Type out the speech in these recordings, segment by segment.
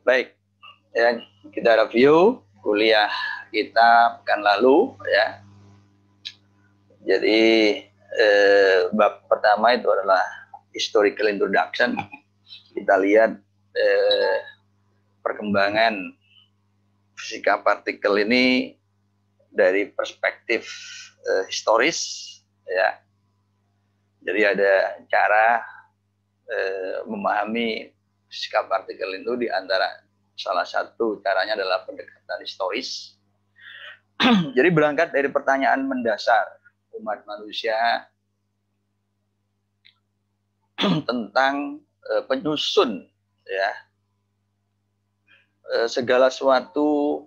Baik, ya, kita review kuliah kita pekan lalu ya. Jadi eh, bab pertama itu adalah historical introduction. Kita lihat eh, perkembangan fisika partikel ini dari perspektif eh, historis ya. Jadi ada cara eh, memahami sikap partikel itu di antara salah satu caranya adalah pendekatan historis. Jadi berangkat dari pertanyaan mendasar umat manusia tentang e, penyusun ya e, segala sesuatu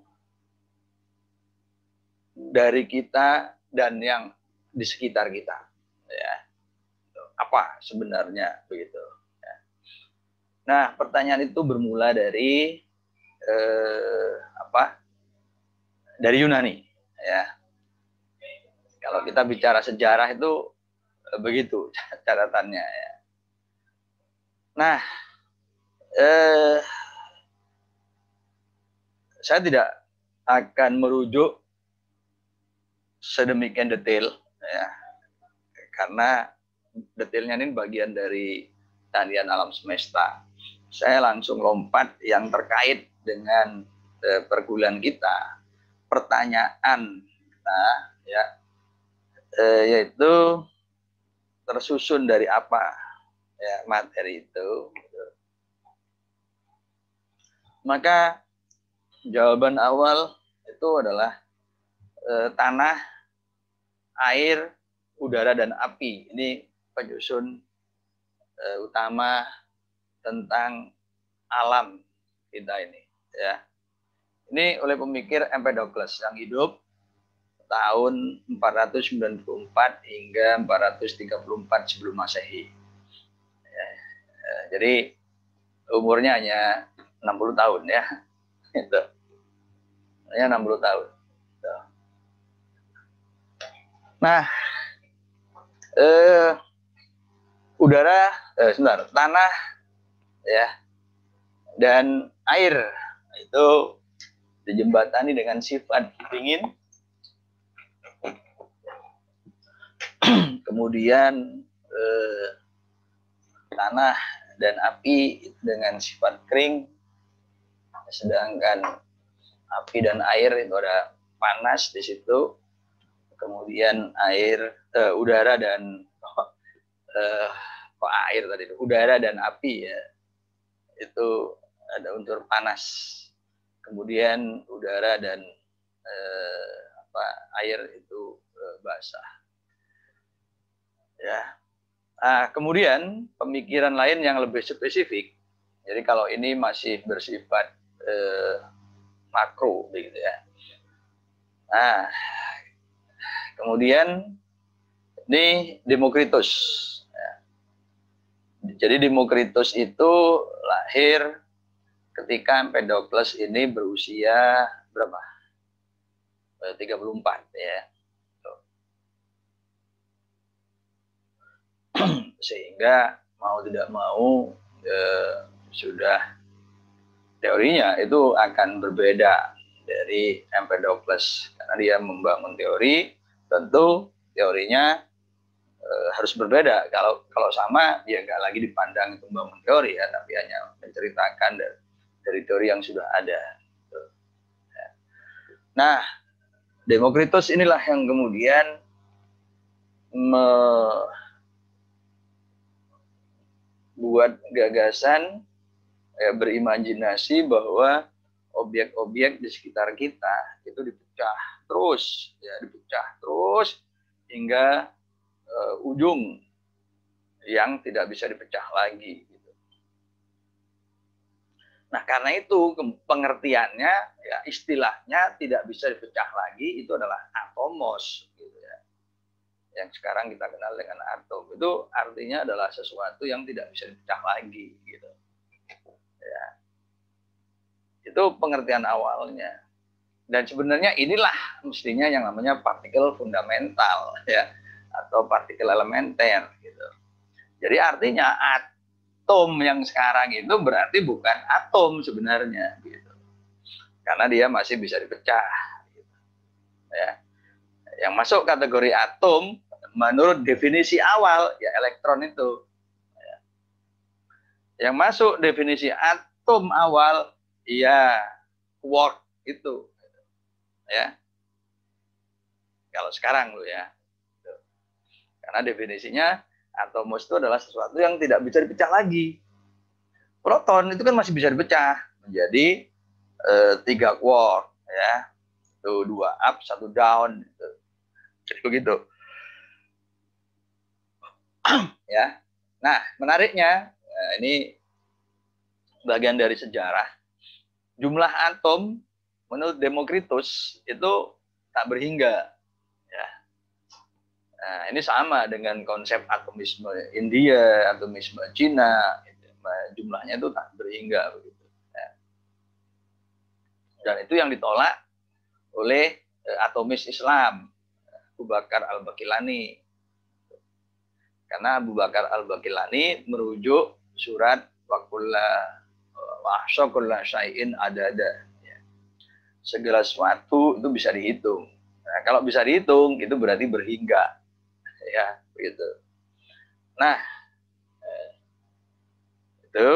dari kita dan yang di sekitar kita ya apa sebenarnya begitu Nah, pertanyaan itu bermula dari eh, apa? Dari Yunani, ya. Kalau kita bicara sejarah itu eh, begitu catatannya ya. Nah, eh, saya tidak akan merujuk sedemikian detail ya, karena detailnya ini bagian dari tarian alam semesta saya langsung lompat yang terkait dengan eh, pergulan kita. Pertanyaan kita ya eh, yaitu tersusun dari apa ya materi itu. Gitu. Maka jawaban awal itu adalah eh, tanah, air, udara dan api. Ini penyusun eh, utama tentang alam kita ini ya. Ini oleh pemikir Empedocles yang hidup tahun 494 hingga 434 sebelum Masehi. Ya, ya, jadi umurnya hanya 60 tahun ya. Itu. Hanya 60 tahun. itu. Nah, eh udara eh sebentar, tanah ya dan air itu dijembatani dengan sifat dingin kemudian eh, tanah dan api dengan sifat kering sedangkan api dan air itu ada panas di situ kemudian air eh, udara dan eh, kok air tadi udara dan api ya itu ada unsur panas kemudian udara dan eh, apa air itu eh, basah ya nah, kemudian pemikiran lain yang lebih spesifik jadi kalau ini masih bersifat eh, makro begitu ya nah kemudian ini Demokritus jadi Demokritus itu lahir ketika Empedokles ini berusia berapa? 34 eh, ya. Sehingga mau tidak mau eh, sudah teorinya itu akan berbeda dari Empedocles karena dia membangun teori tentu teorinya Eh, harus berbeda. Kalau kalau sama ya nggak lagi dipandang itu membangun teori ya, tapi hanya menceritakan dari, dari teori yang sudah ada. Nah, Demokritus inilah yang kemudian membuat gagasan ya, berimajinasi bahwa objek-objek di sekitar kita itu dipecah terus, ya dipecah terus hingga uh, ujung yang tidak bisa dipecah lagi. Gitu. Nah karena itu pengertiannya, ya, istilahnya tidak bisa dipecah lagi itu adalah atomos. Gitu ya. Yang sekarang kita kenal dengan atom itu artinya adalah sesuatu yang tidak bisa dipecah lagi. Gitu. Ya. Itu pengertian awalnya. Dan sebenarnya inilah mestinya yang namanya partikel fundamental ya atau partikel elementer gitu. Jadi artinya atom yang sekarang itu berarti bukan atom sebenarnya gitu. Karena dia masih bisa dipecah gitu. Ya. Yang masuk kategori atom menurut definisi awal ya elektron itu. Ya. Yang masuk definisi atom awal ya quark itu. Ya. Kalau sekarang lo ya, karena definisinya atomos itu adalah sesuatu yang tidak bisa dipecah lagi. Proton itu kan masih bisa dipecah menjadi e, tiga quark, ya, itu dua up, satu down, gitu. jadi begitu. ya, nah menariknya eh, ini bagian dari sejarah. Jumlah atom menurut Demokritus itu tak berhingga Nah, ini sama dengan konsep atomisme India, atomisme Cina, gitu. Nah, jumlahnya itu tak berhingga Gitu. Ya. Dan itu yang ditolak oleh eh, atomis Islam, Abu Bakar Al-Bakilani. Karena Abu Bakar Al-Bakilani merujuk surat wakullah wahsyakulla syai'in adada. Ya. Segala sesuatu itu bisa dihitung. Nah, kalau bisa dihitung, itu berarti berhingga ya begitu nah eh, itu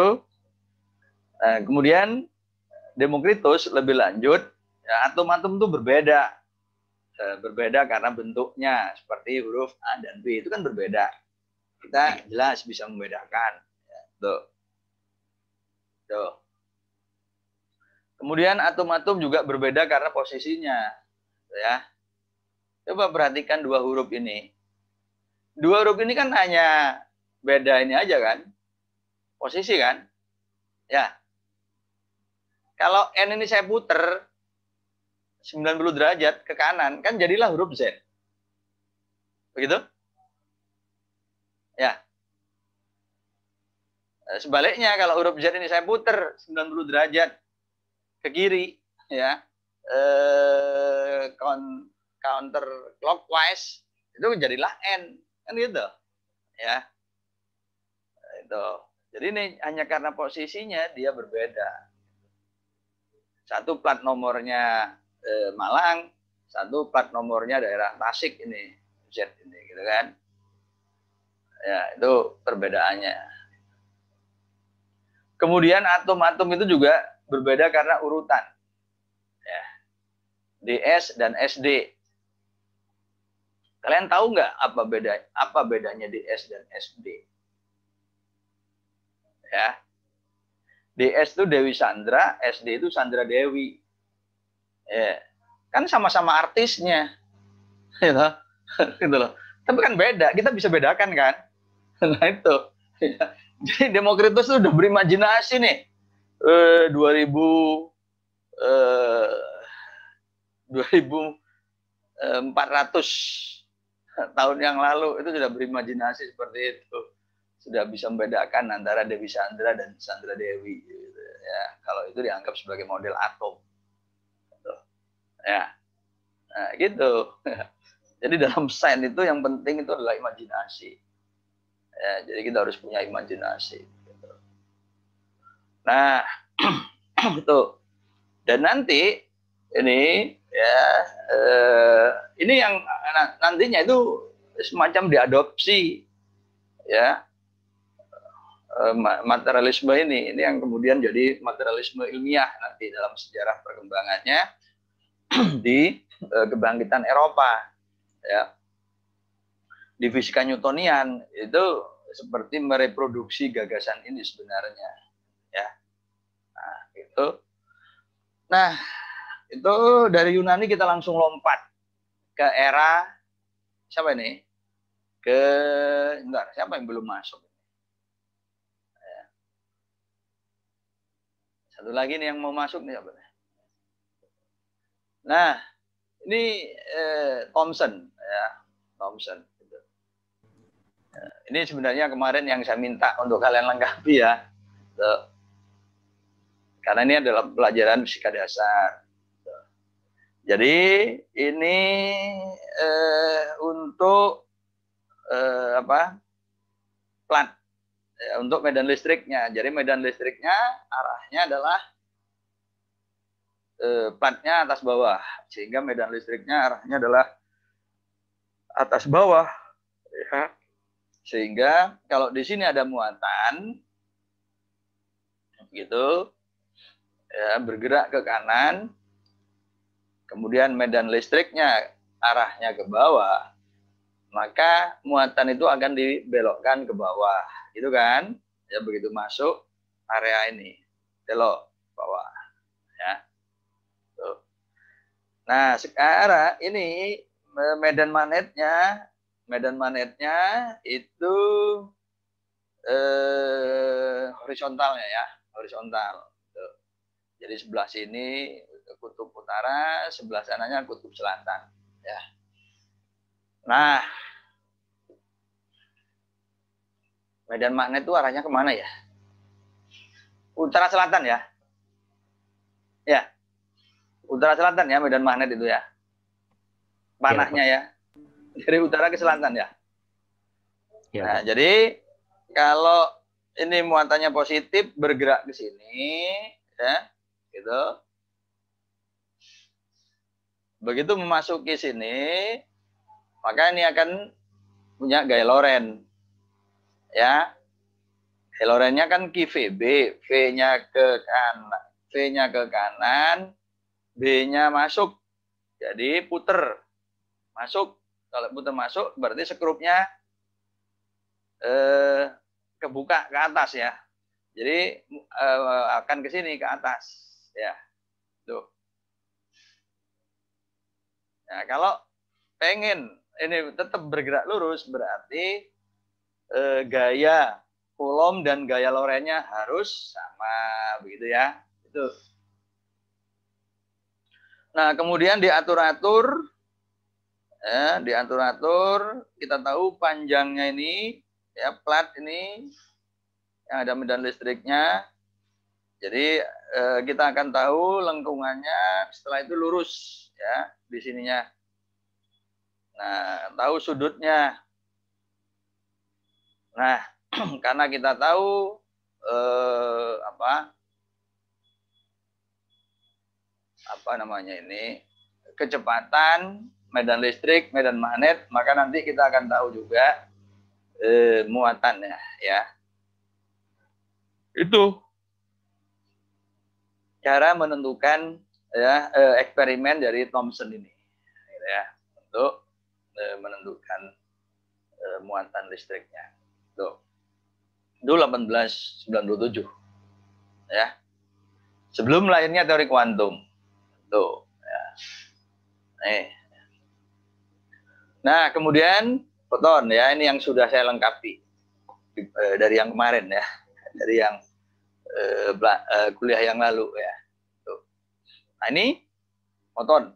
nah, kemudian Demokritus lebih lanjut ya, atom-atom itu berbeda eh, berbeda karena bentuknya seperti huruf A dan B itu kan berbeda kita jelas bisa membedakan ya, tuh tuh kemudian atom-atom juga berbeda karena posisinya ya coba perhatikan dua huruf ini Dua huruf ini kan hanya beda ini aja kan? Posisi kan? Ya. Kalau N ini saya puter 90 derajat ke kanan, kan jadilah huruf Z. Begitu? Ya. Eh, sebaliknya kalau huruf Z ini saya puter 90 derajat ke kiri, ya. Eh, counter clockwise itu jadilah N kan gitu ya itu jadi ini hanya karena posisinya dia berbeda satu plat nomornya eh, Malang satu plat nomornya daerah Tasik ini Z ini gitu kan ya itu perbedaannya kemudian atom-atom itu juga berbeda karena urutan ya DS dan SD Kalian tahu nggak apa beda apa bedanya DS dan SD? Ya. DS itu Dewi Sandra, SD itu Sandra Dewi. Ya. Kan sama-sama artisnya. Gitu. gitu loh. Tapi kan beda, kita bisa bedakan kan? Nah itu. Ya. Jadi Demokritus itu udah berimajinasi nih. Eh, 2000 eh 2400 tahun yang lalu itu sudah berimajinasi seperti itu sudah bisa membedakan antara Dewi Sandra dan Sandra Dewi gitu, ya kalau itu dianggap sebagai model atom gitu. ya nah, gitu jadi dalam sains itu yang penting itu adalah imajinasi ya, jadi kita harus punya imajinasi gitu. nah itu dan nanti ini ya eh, ini yang nantinya itu semacam diadopsi ya eh, materialisme ini ini yang kemudian jadi materialisme ilmiah nanti dalam sejarah perkembangannya di eh, kebangkitan Eropa ya di fisika Newtonian itu seperti mereproduksi gagasan ini sebenarnya ya nah, itu nah itu dari Yunani kita langsung lompat ke era siapa ini? Ke enggak, siapa yang belum masuk? Ya. Satu lagi nih yang mau masuk nih siapa? Nah, ini eh, Thompson ya, Thompson ya, Ini sebenarnya kemarin yang saya minta untuk kalian lengkapi ya. Karena ini adalah pelajaran fisika dasar. Jadi ini eh, untuk eh, apa? Plat ya, untuk medan listriknya. Jadi medan listriknya arahnya adalah eh, platnya atas bawah, sehingga medan listriknya arahnya adalah atas bawah. Ya. Sehingga kalau di sini ada muatan, gitu, ya bergerak ke kanan, kemudian medan listriknya arahnya ke bawah, maka muatan itu akan dibelokkan ke bawah, gitu kan? Ya begitu masuk area ini, belok bawah, ya. Tuh. Nah sekarang ini medan magnetnya, medan magnetnya itu eh, horizontalnya ya, horizontal. Tuh. Jadi sebelah sini Utara, sebelah sananya Kutub Selatan. Ya. Nah, medan magnet itu arahnya kemana ya? Utara Selatan ya? Ya, Utara Selatan ya medan magnet itu ya? Panahnya ya? ya. Dari utara ke selatan ya? ya. Nah, jadi kalau ini muatannya positif bergerak ke sini ya gitu Begitu memasuki sini, maka ini akan punya gaya loren. Ya. Gaya lorennya kan ki V-nya ke kanan, V-nya ke kanan, B-nya masuk. Jadi puter. Masuk. Kalau puter masuk berarti sekrupnya eh kebuka ke atas ya. Jadi eh, akan ke sini ke atas ya. Tuh. Ya kalau pengen ini tetap bergerak lurus berarti eh, gaya kolom dan gaya Lorenya harus sama begitu ya. Itu. Nah, kemudian diatur-atur ya, diatur-atur kita tahu panjangnya ini ya plat ini yang ada medan listriknya. Jadi eh, kita akan tahu lengkungannya setelah itu lurus ya di sininya. Nah, tahu sudutnya. Nah, karena kita tahu eh, apa apa namanya ini kecepatan medan listrik, medan magnet, maka nanti kita akan tahu juga eh, muatannya, ya. Itu cara menentukan ya eh, eksperimen dari Thomson ini gitu ya untuk eh, menentukan eh, muatan listriknya. Tuh. Gitu. Itu 1897. Ya. Sebelum lahirnya teori kuantum. Tuh, gitu, ya. Nih. Nah, kemudian foton ya, ini yang sudah saya lengkapi dari yang kemarin ya, dari yang kuliah yang lalu ya. Nah ini foton.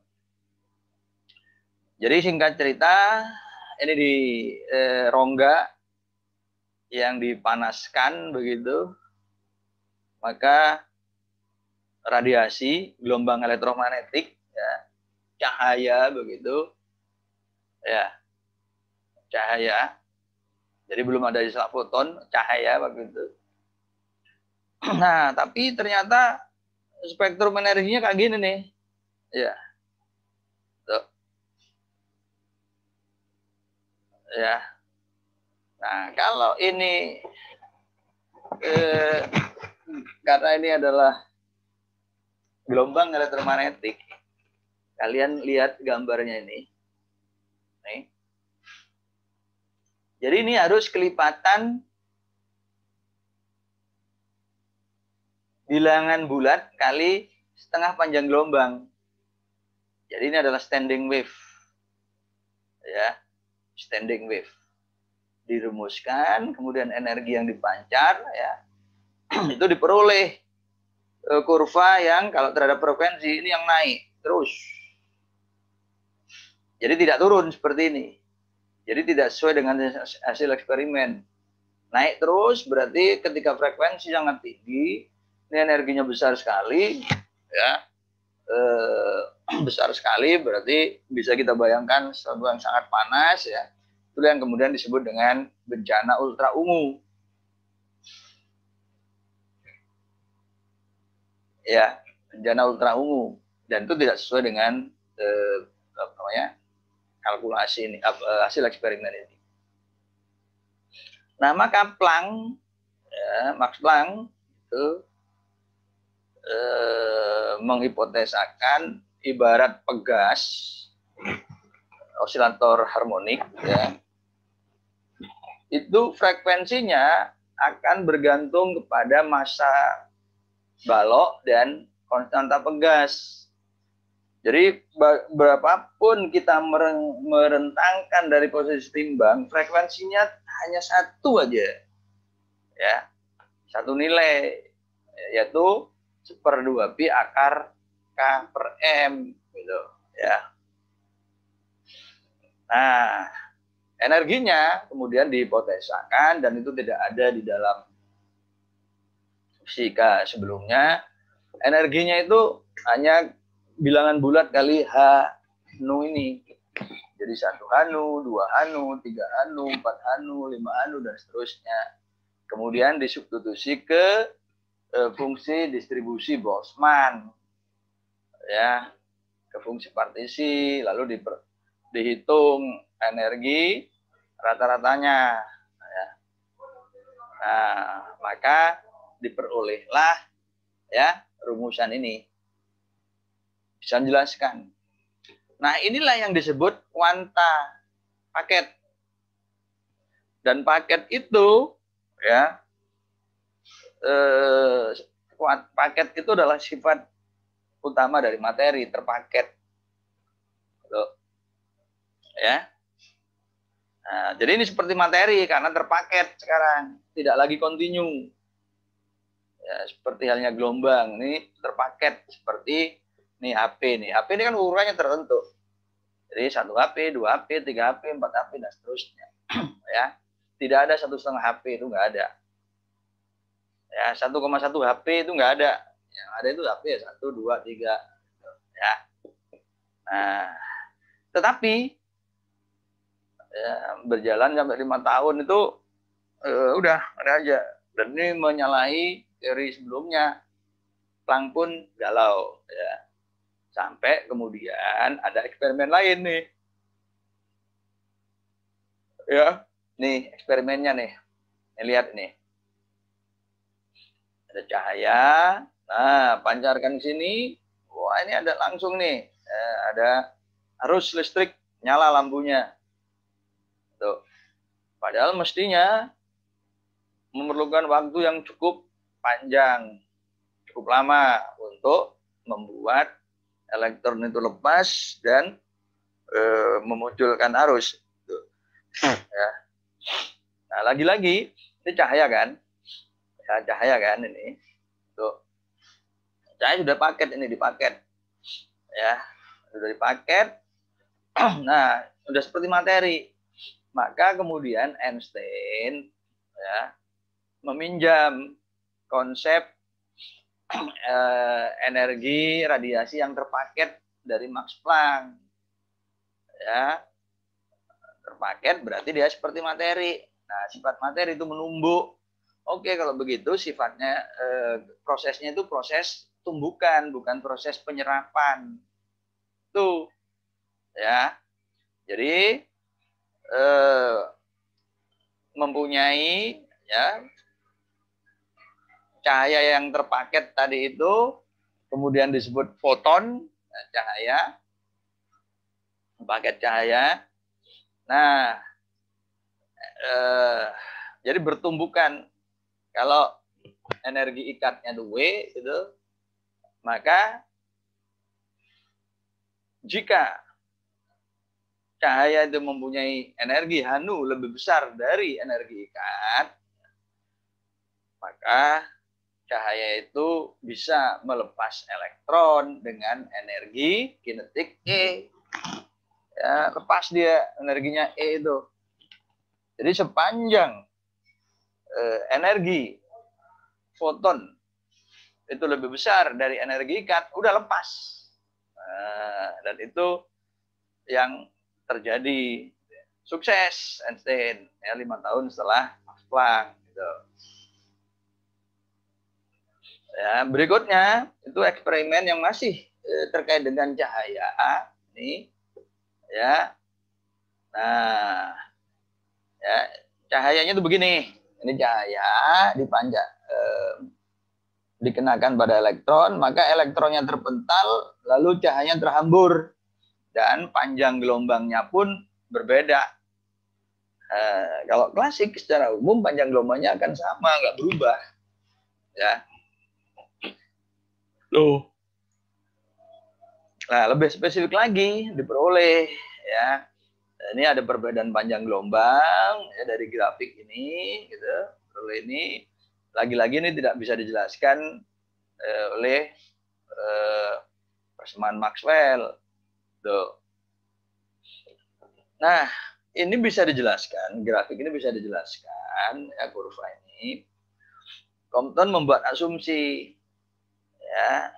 Jadi singkat cerita, ini di eh, rongga yang dipanaskan begitu, maka radiasi gelombang elektromagnetik, ya, cahaya begitu, ya cahaya. Jadi belum ada istilah foton, cahaya begitu. Nah, tapi ternyata spektrum energinya kayak gini nih. Ya. Tuh. Ya. Nah, kalau ini eh, karena ini adalah gelombang elektromagnetik, kalian lihat gambarnya ini. Nih. Jadi ini harus kelipatan bilangan bulat kali setengah panjang gelombang. Jadi ini adalah standing wave. Ya, standing wave. Dirumuskan, kemudian energi yang dipancar ya. itu diperoleh e, kurva yang kalau terhadap frekuensi ini yang naik terus. Jadi tidak turun seperti ini. Jadi tidak sesuai dengan hasil eksperimen. Naik terus berarti ketika frekuensi sangat tinggi, ini energinya besar sekali ya eh, besar sekali berarti bisa kita bayangkan sesuatu yang sangat panas ya itu yang kemudian disebut dengan bencana ultra ungu ya bencana ultra ungu dan itu tidak sesuai dengan eh, apa namanya kalkulasi ini eh, hasil eksperimen ini nah maka Planck ya, Max Planck itu eh, menghipotesakan ibarat pegas osilator harmonik ya itu frekuensinya akan bergantung kepada masa balok dan konstanta pegas. Jadi berapapun kita merentangkan dari posisi timbang, frekuensinya hanya satu aja. Ya. Satu nilai yaitu seper dua pi akar k per m gitu ya. Nah, energinya kemudian dihipotesakan dan itu tidak ada di dalam fisika sebelumnya. Energinya itu hanya bilangan bulat kali H nu ini. Jadi satu hanu, dua hanu, tiga hanu, empat hanu, lima hanu, dan seterusnya. Kemudian disubstitusi ke e, fungsi distribusi bosman ya ke fungsi partisi lalu di, dihitung energi rata-ratanya ya. nah maka diperolehlah ya rumusan ini bisa menjelaskan nah inilah yang disebut wanta paket dan paket itu ya eh, paket itu adalah sifat utama dari materi terpaket. Gitu. Ya. Nah, jadi ini seperti materi karena terpaket sekarang, tidak lagi kontinu. Ya, seperti halnya gelombang, ini terpaket seperti ini HP ini HP ini kan ukurannya tertentu. Jadi satu HP, dua HP, tiga HP, empat HP dan seterusnya. ya, tidak ada satu setengah HP itu nggak ada ya satu koma satu HP itu nggak ada yang ada itu HP ya satu dua tiga ya nah tetapi ya, berjalan sampai lima tahun itu eh, udah ada aja dan ini menyalahi teori sebelumnya pelang pun galau ya sampai kemudian ada eksperimen lain nih ya nih eksperimennya nih lihat nih ada cahaya. Nah, pancarkan ke sini. Wah, ini ada langsung nih. Eh, ada arus listrik nyala lampunya. Tuh. Padahal mestinya memerlukan waktu yang cukup panjang, cukup lama untuk membuat elektron itu lepas dan e, memunculkan arus. Tuh. Hmm. Ya. Nah, lagi-lagi ini cahaya kan? ya, cahaya kan ini tuh cahaya sudah paket ini di paket ya sudah di paket nah sudah seperti materi maka kemudian Einstein ya meminjam konsep eh, energi radiasi yang terpaket dari Max Planck ya terpaket berarti dia seperti materi nah sifat materi itu menumbuk Oke, kalau begitu sifatnya eh, prosesnya itu proses tumbukan, bukan proses penyerapan. Tuh. Ya. Jadi eh, mempunyai ya cahaya yang terpaket tadi itu kemudian disebut foton ya, cahaya paket cahaya nah eh, jadi bertumbukan kalau energi ikatnya W itu maka jika cahaya itu mempunyai energi hanu lebih besar dari energi ikat, maka cahaya itu bisa melepas elektron dengan energi kinetik E. Ya, lepas dia energinya E itu. Jadi sepanjang eh, energi foton itu lebih besar dari energi ikat, udah lepas. Nah, dan itu yang terjadi sukses Einstein ya lima tahun setelah Max Planck gitu. Ya, berikutnya itu eksperimen yang masih eh, terkait dengan cahaya ini ya. Nah, ya cahayanya itu begini ini cahaya dipanjat eh, dikenakan pada elektron, maka elektronnya terpental, lalu cahayanya terhambur dan panjang gelombangnya pun berbeda. Eh, kalau klasik secara umum panjang gelombangnya akan sama, nggak berubah, ya. lo Nah, lebih spesifik lagi diperoleh ya ini ada perbedaan panjang gelombang ya, dari grafik ini gitu oleh ini lagi-lagi ini tidak bisa dijelaskan eh, oleh eh, persamaan Maxwell tuh nah ini bisa dijelaskan grafik ini bisa dijelaskan ya kurva ini Compton membuat asumsi ya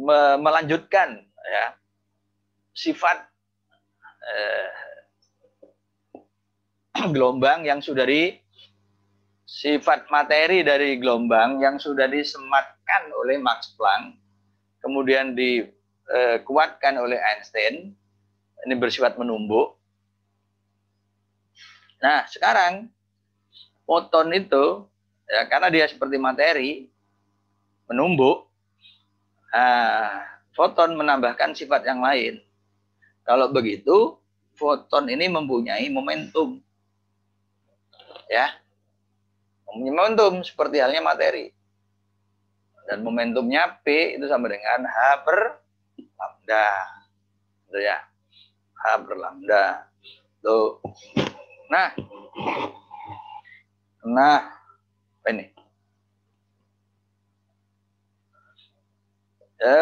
me melanjutkan ya sifat eh, gelombang yang sudah di sifat materi dari gelombang yang sudah disematkan oleh Max Planck, kemudian dikuatkan eh, oleh Einstein, ini bersifat menumbuk. Nah, sekarang foton itu ya karena dia seperti materi menumbuk, nah, foton menambahkan sifat yang lain. Kalau begitu, foton ini mempunyai momentum ya momentum seperti halnya materi dan momentumnya p itu sama dengan h per lambda gitu ya h per lambda tuh nah nah ini e,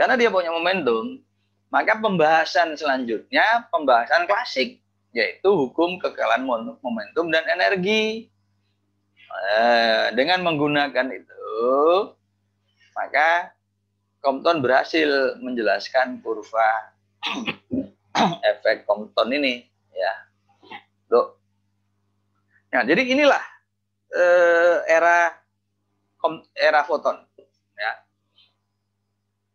karena dia punya momentum maka pembahasan selanjutnya pembahasan klasik yaitu hukum kekalan momentum dan energi. Nah, dengan menggunakan itu, maka Compton berhasil menjelaskan kurva efek Compton ini, ya. Loh. Nah, jadi inilah eh, era era foton, ya.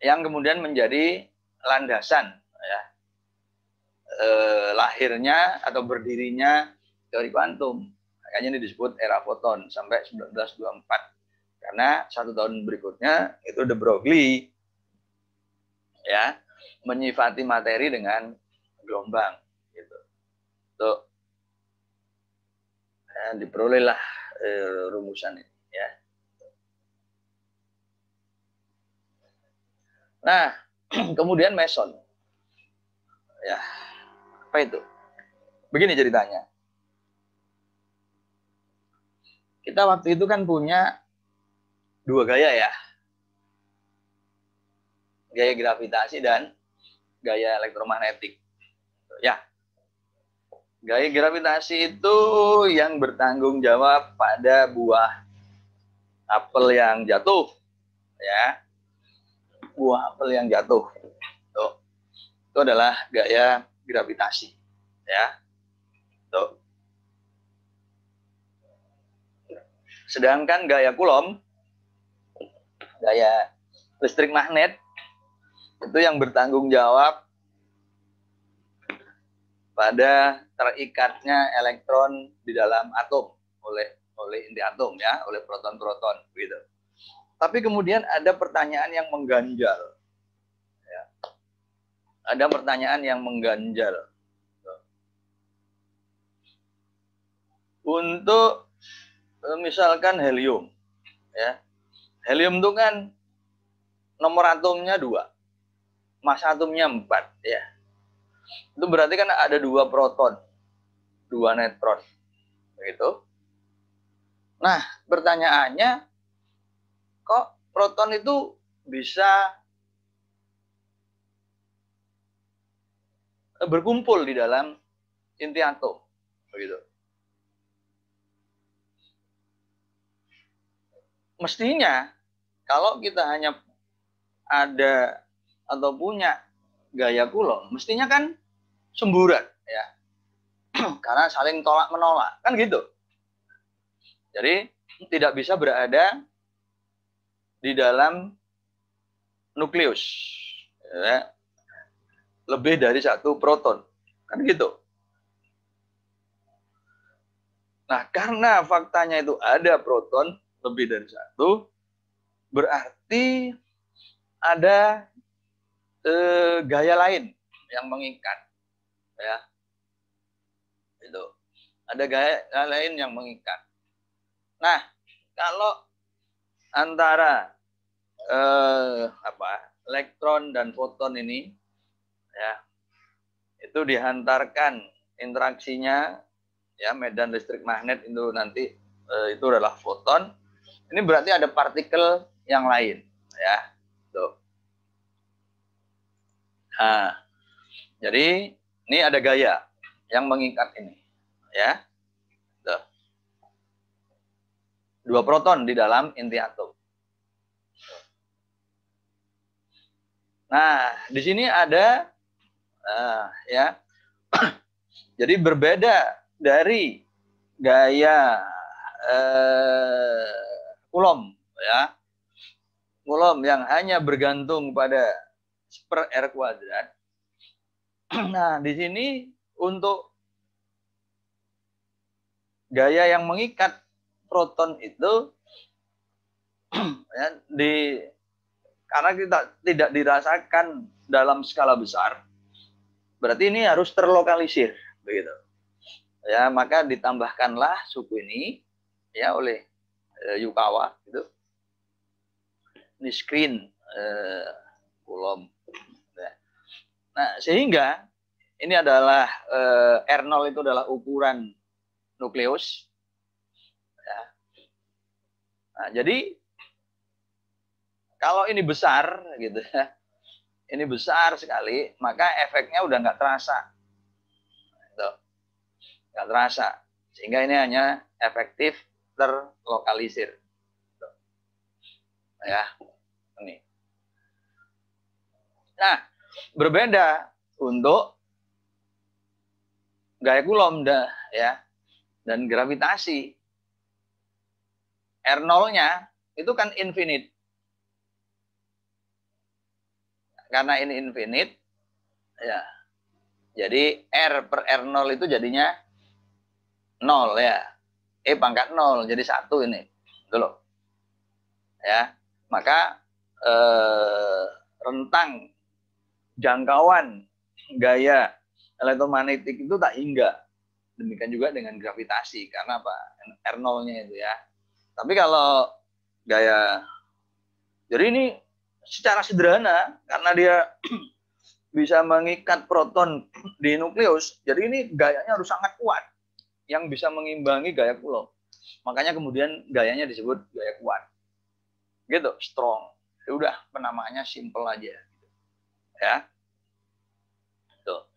Yang kemudian menjadi landasan eh, lahirnya atau berdirinya teori kuantum. Makanya ini disebut era foton sampai 1924. Karena satu tahun berikutnya itu de Broglie ya menyifati materi dengan gelombang gitu. Untuk ya, diperolehlah eh, rumusan ini ya. Nah, kemudian meson Ya, apa itu? Begini ceritanya. Kita waktu itu kan punya dua gaya ya. Gaya gravitasi dan gaya elektromagnetik. Ya. Gaya gravitasi itu yang bertanggung jawab pada buah apel yang jatuh ya. Buah apel yang jatuh. Tuh. Itu adalah gaya gravitasi ya tuh sedangkan gaya kulom gaya listrik magnet itu yang bertanggung jawab pada terikatnya elektron di dalam atom oleh oleh inti atom ya oleh proton-proton gitu. Tapi kemudian ada pertanyaan yang mengganjal ada pertanyaan yang mengganjal. Untuk eh, misalkan helium, ya helium itu kan nomor atomnya dua, massa atomnya empat, ya. Itu berarti kan ada dua proton, dua netron, begitu. Nah, pertanyaannya, kok proton itu bisa berkumpul di dalam inti atom begitu mestinya kalau kita hanya ada atau punya gaya kulon mestinya kan semburat ya karena saling tolak menolak kan gitu jadi tidak bisa berada di dalam nukleus ya, lebih dari satu proton. Kan gitu. Nah, karena faktanya itu ada proton lebih dari satu, berarti ada e, gaya lain yang mengikat, ya. Itu ada gaya lain yang mengikat. Nah, kalau antara e, apa elektron dan foton ini ya itu dihantarkan interaksinya ya medan listrik magnet itu nanti e, itu adalah foton ini berarti ada partikel yang lain ya tuh nah, jadi ini ada gaya yang mengikat ini ya tuh. dua proton di dalam inti atom Nah, di sini ada Nah, ya. Jadi berbeda dari gaya eh, ulom, ya. Ulom yang hanya bergantung pada per r kuadrat. Nah, di sini untuk gaya yang mengikat proton itu ya, di karena kita tidak dirasakan dalam skala besar Berarti ini harus terlokalisir, begitu. Ya, maka ditambahkanlah suku ini ya oleh e, Yukawa itu Ini screen e, eh, kulom. Ya. Nah, sehingga ini adalah e, eh, R0 itu adalah ukuran nukleus. Ya. Nah, jadi kalau ini besar gitu ya ini besar sekali, maka efeknya udah nggak terasa. Tuh. Nggak terasa. Sehingga ini hanya efektif terlokalisir. Tuh. Ya, ini. Nah, berbeda untuk gaya Coulomb ya dan gravitasi. R0-nya itu kan infinite. karena ini infinite ya jadi R per R0 itu jadinya 0 ya. E pangkat 0 jadi satu ini. dulu gitu Ya. Maka eh, rentang jangkauan gaya elektromagnetik itu tak hingga. Demikian juga dengan gravitasi karena apa? R0-nya itu ya. Tapi kalau gaya jadi ini secara sederhana karena dia bisa mengikat proton di nukleus. Jadi ini gayanya harus sangat kuat yang bisa mengimbangi gaya kulo. Makanya kemudian gayanya disebut gaya kuat. Gitu, strong. Ya udah penamaannya simple aja. Ya. Tuh.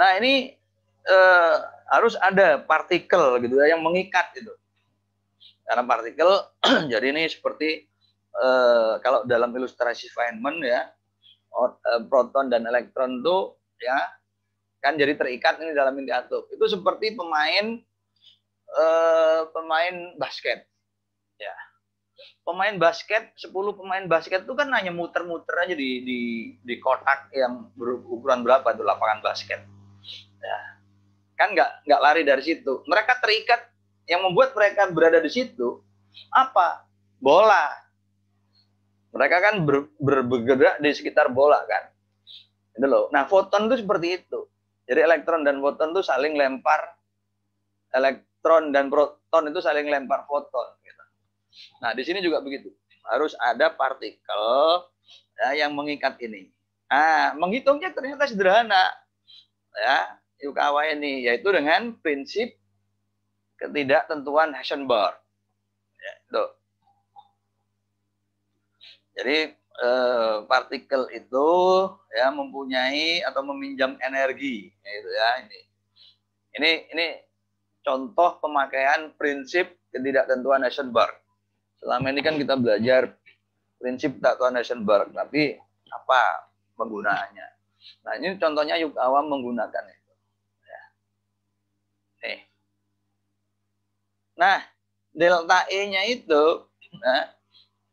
Nah, ini eh, harus ada partikel gitu ya yang mengikat gitu. Karena partikel jadi ini seperti Eh, kalau dalam ilustrasi Feynman ya eh, proton dan elektron itu ya kan jadi terikat ini dalam inti atom itu seperti pemain eh, pemain basket ya pemain basket 10 pemain basket itu kan hanya muter-muter aja di, di di kotak yang berukuran berapa itu lapangan basket ya kan nggak nggak lari dari situ mereka terikat yang membuat mereka berada di situ apa bola mereka kan ber, bergerak di sekitar bola kan. Itu loh. Nah, foton itu seperti itu. Jadi elektron dan foton itu saling lempar elektron dan proton itu saling lempar foton gitu. Nah, di sini juga begitu. Harus ada partikel ya, yang mengikat ini. Ah, menghitungnya ternyata sederhana. Ya, Yukawa ini yaitu dengan prinsip ketidaktentuan Heisenberg. Ya, tuh. Jadi eh, partikel itu ya mempunyai atau meminjam energi gitu ya ini. Ini ini contoh pemakaian prinsip ketidaktentuan Heisenberg. Selama ini kan kita belajar prinsip taktuan Heisenberg, tapi apa penggunaannya? Nah ini contohnya yuk awam menggunakan itu. Ya. Nah delta E-nya itu nah,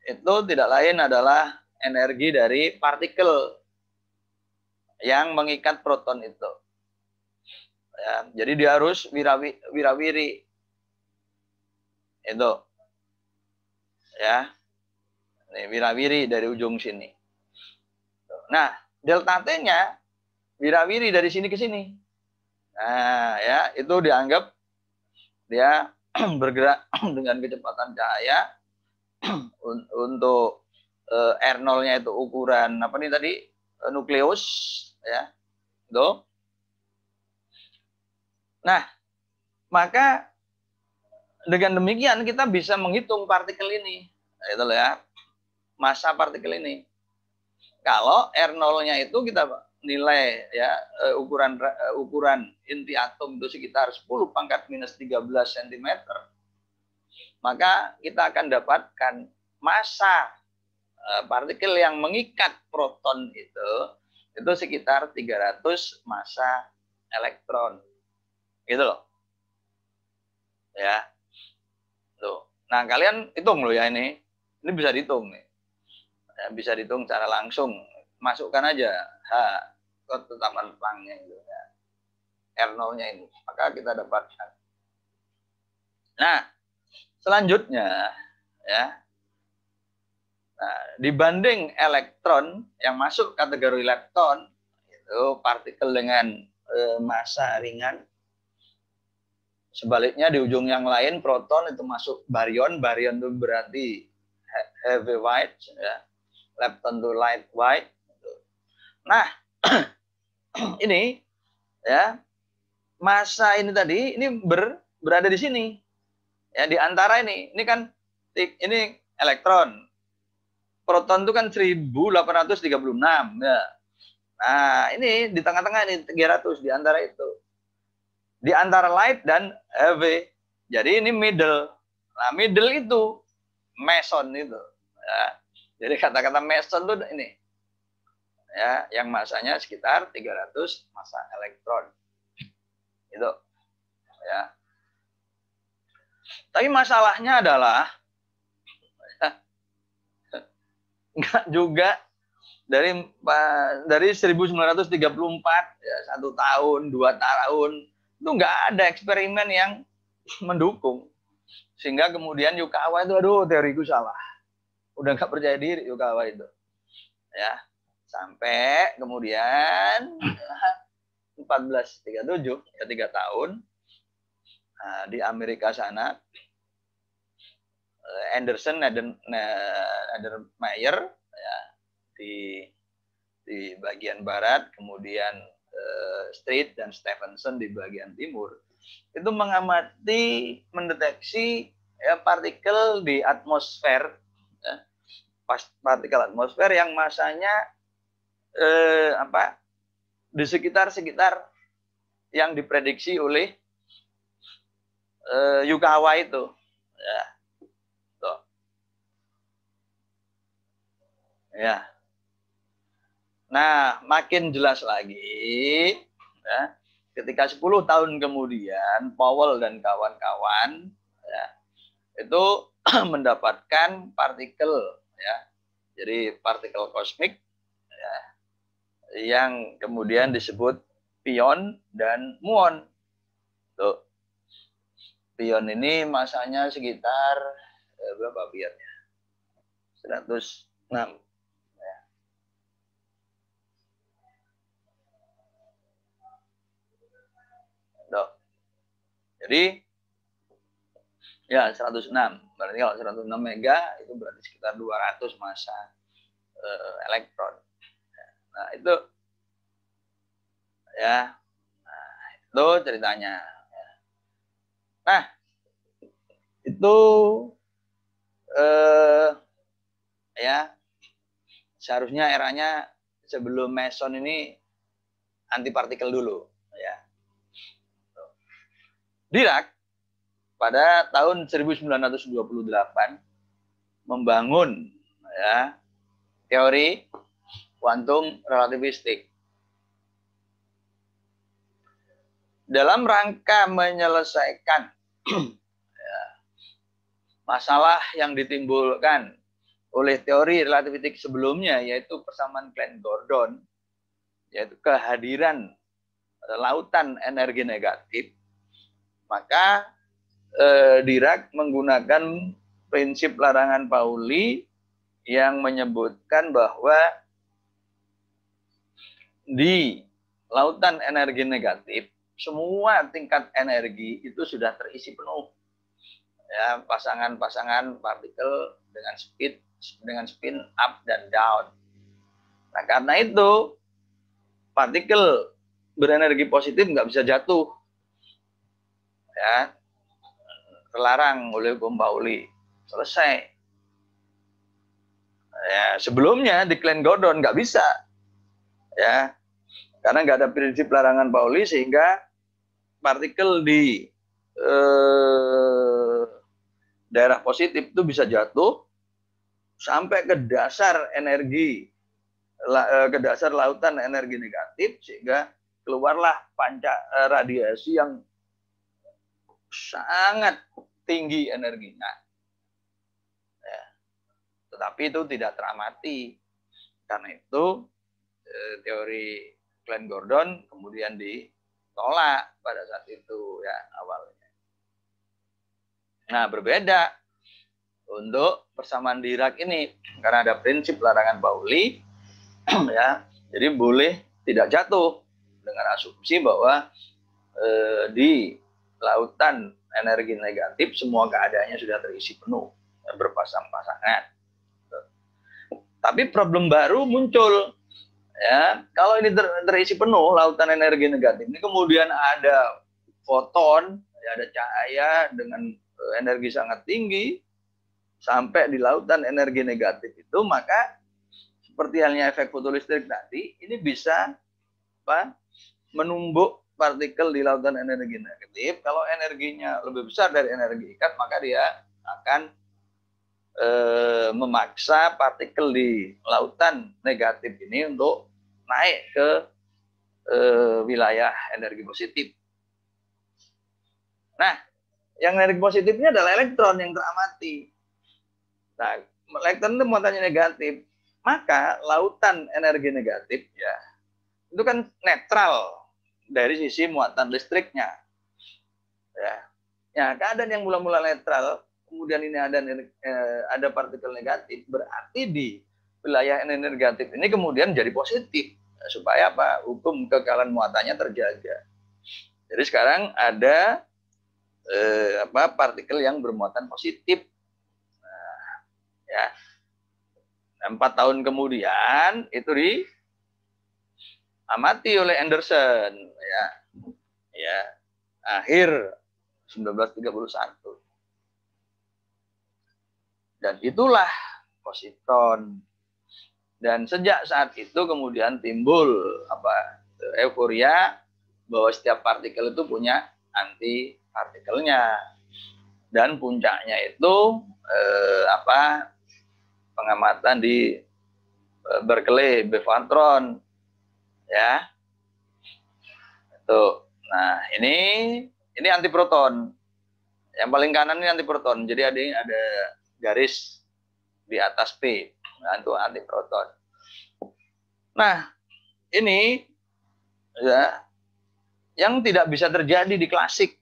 itu tidak lain adalah energi dari partikel yang mengikat proton itu. Ya, jadi dia harus wirawi, wirawiri itu, ya, ini wirawiri dari ujung sini. Nah, delta t-nya wirawiri dari sini ke sini. Nah, ya, itu dianggap dia bergerak dengan kecepatan cahaya untuk uh, eh, R0-nya itu ukuran apa nih tadi eh, nukleus ya do. nah maka dengan demikian kita bisa menghitung partikel ini itu ya masa partikel ini kalau R0-nya itu kita nilai ya eh, ukuran ukuran inti atom itu sekitar 10 pangkat minus 13 cm maka kita akan dapatkan massa eh, partikel yang mengikat proton itu itu sekitar 300 massa elektron. Gitu loh. Ya. Tuh. Nah, kalian hitung loh ya ini. Ini bisa dihitung nih. Ya, bisa dihitung secara langsung. Masukkan aja H ke tetapan Planck-nya itu ya. R0-nya ini. Maka kita dapatkan. Nah, Selanjutnya, ya, nah, dibanding elektron yang masuk kategori elektron itu partikel dengan e, massa ringan. Sebaliknya di ujung yang lain proton itu masuk baryon, baryon itu berarti heavy white, ya. lepton itu light white. Gitu. Nah, ini ya masa ini tadi ini ber, berada di sini Ya di antara ini, ini kan ini elektron. Proton itu kan 1836. Ya. Nah, ini di tengah-tengah ini 300 di antara itu. Di antara light dan heavy. Jadi ini middle. Nah, middle itu meson itu. Ya. Jadi kata-kata meson itu ini. Ya, yang masanya sekitar 300 masa elektron. Itu. Ya. Tapi masalahnya adalah enggak juga dari dari 1934 ya, satu tahun dua tahun itu nggak ada eksperimen yang mendukung sehingga kemudian Yukawa itu aduh teoriku salah udah nggak percaya diri Yukawa itu ya sampai kemudian 1437 ya tiga tahun nah, di Amerika sana Eh, Anderson Nader Mayer ya, di di bagian barat, kemudian uh, Street dan Stevenson di bagian timur itu mengamati mendeteksi ya, partikel di atmosfer ya, partikel atmosfer yang masanya eh, apa di sekitar sekitar yang diprediksi oleh eh, Yukawa itu ya, Ya. Nah, makin jelas lagi ya, ketika 10 tahun kemudian Powell dan kawan-kawan ya, itu mendapatkan partikel ya. Jadi partikel kosmik ya, yang kemudian disebut pion dan muon. Tuh. Pion ini masanya sekitar eh, berapa pionnya? 106 Jadi ya 106. Berarti kalau 106 mega itu berarti sekitar 200 massa e, elektron. Nah, itu ya. Nah, itu ceritanya. Ya. Nah, itu eh ya seharusnya eranya sebelum meson ini antipartikel dulu Dirac pada tahun 1928 membangun ya, teori kuantum relativistik. Dalam rangka menyelesaikan ya, masalah yang ditimbulkan oleh teori relativistik sebelumnya yaitu persamaan Glenn-Gordon yaitu kehadiran lautan energi negatif maka eh, Dirac menggunakan prinsip larangan Pauli yang menyebutkan bahwa di lautan energi negatif semua tingkat energi itu sudah terisi penuh. Ya, pasangan-pasangan partikel dengan speed dengan spin up dan down. Nah, karena itu partikel berenergi positif nggak bisa jatuh ya terlarang oleh Pauli selesai ya sebelumnya di Klan Gordon nggak bisa ya karena nggak ada prinsip larangan Pauli sehingga partikel di eh, daerah positif itu bisa jatuh sampai ke dasar energi eh, ke dasar lautan energi negatif sehingga keluarlah panca eh, radiasi yang sangat tinggi energinya. Ya. Tetapi itu tidak teramati. Karena itu eh, teori Glenn Gordon kemudian ditolak pada saat itu ya awalnya. Nah berbeda untuk persamaan dirak ini karena ada prinsip larangan bauli ya jadi boleh tidak jatuh dengan asumsi bahwa eh, di lautan energi negatif semua keadaannya sudah terisi penuh berpasang-pasangan. Tapi problem baru muncul. Ya, kalau ini ter terisi penuh lautan energi negatif ini kemudian ada foton, ya ada cahaya dengan eh, energi sangat tinggi sampai di lautan energi negatif itu maka seperti halnya efek fotolistrik tadi ini bisa apa menumbuk partikel di lautan energi negatif. Kalau energinya lebih besar dari energi ikat, maka dia akan e, memaksa partikel di lautan negatif ini untuk naik ke e, wilayah energi positif. Nah, yang energi positifnya adalah elektron yang teramati. Nah, elektron itu muatannya negatif, maka lautan energi negatif ya itu kan netral dari sisi muatan listriknya. Ya, ya keadaan yang mula-mula netral, kemudian ini ada eh, ada partikel negatif, berarti di wilayah energi negatif ini kemudian jadi positif ya, supaya apa hukum kekalan muatannya terjaga. Jadi sekarang ada eh, apa partikel yang bermuatan positif. Nah, ya, nah, empat tahun kemudian itu di amati oleh Anderson ya ya akhir 1931 dan itulah positron dan sejak saat itu kemudian timbul apa euforia bahwa setiap partikel itu punya anti partikelnya dan puncaknya itu eh, apa pengamatan di eh, Berkeley Bevantron ya. Tuh. Nah, ini ini anti proton. Yang paling kanan ini anti proton. Jadi ada ada garis di atas P. Nah, itu anti proton. Nah, ini ya yang tidak bisa terjadi di klasik.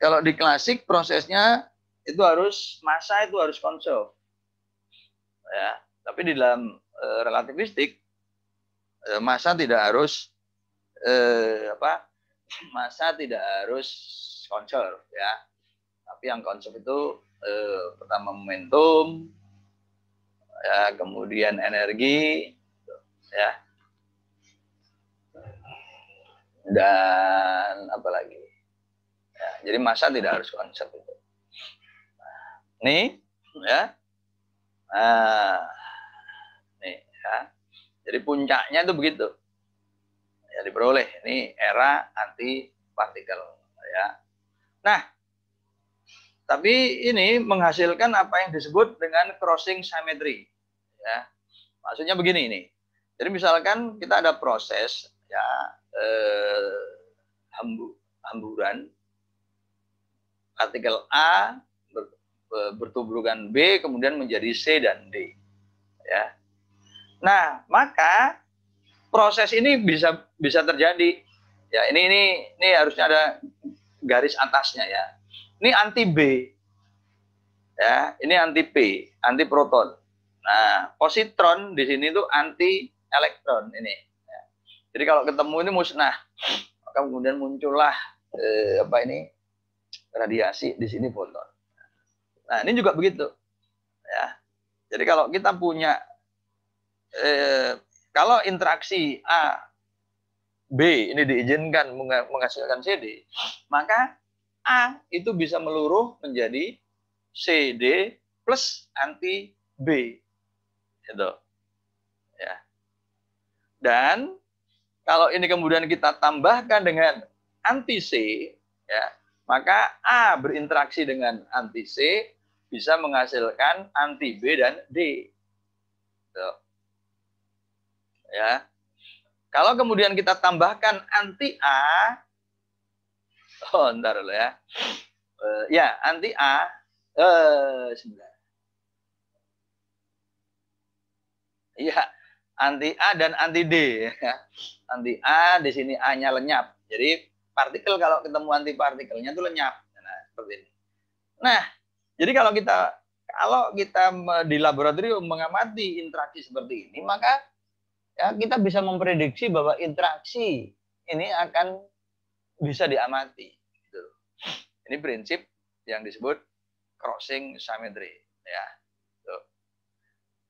Kalau di klasik prosesnya itu harus masa itu harus konserv. Ya, tapi di dalam eh, relativistik Eh, masa tidak harus eh, apa masa tidak harus konser ya tapi yang konsep itu eh, pertama momentum ya kemudian energi ya dan apa lagi ya, jadi masa tidak harus konsep itu nah, nih ya nah, nih ya jadi puncaknya itu begitu. Ya diperoleh. Ini era anti partikel. Ya. Nah, tapi ini menghasilkan apa yang disebut dengan crossing symmetry. Ya. Maksudnya begini ini. Jadi misalkan kita ada proses ya eh, hamburan partikel A eh, bertubrukan B kemudian menjadi C dan D. Ya. Nah, maka proses ini bisa bisa terjadi. Ya, ini ini ini harusnya ada garis atasnya ya. Ini anti B. Ya, ini anti P, anti proton. Nah, positron di sini itu anti elektron ini. Ya. Jadi kalau ketemu ini musnah. Maka kemudian muncullah eh, apa ini? radiasi di sini foton. Nah, ini juga begitu. Ya. Jadi kalau kita punya Eh, kalau interaksi A B ini diizinkan menghasilkan CD, maka A itu bisa meluruh menjadi CD plus anti B. Itu. Ya. Dan kalau ini kemudian kita tambahkan dengan anti C, ya, maka A berinteraksi dengan anti C bisa menghasilkan anti B dan D. Tuh ya. Kalau kemudian kita tambahkan anti A, oh ntar dulu ya, uh, ya anti A, uh, sebentar. Iya, anti A dan anti D. Ya. Anti A di sini A-nya lenyap. Jadi partikel kalau ketemu anti partikelnya itu lenyap. Nah, seperti ini. Nah, jadi kalau kita kalau kita di laboratorium mengamati interaksi seperti ini, maka ya kita bisa memprediksi bahwa interaksi ini akan bisa diamati. Gitu. Ini prinsip yang disebut crossing symmetry. Ya.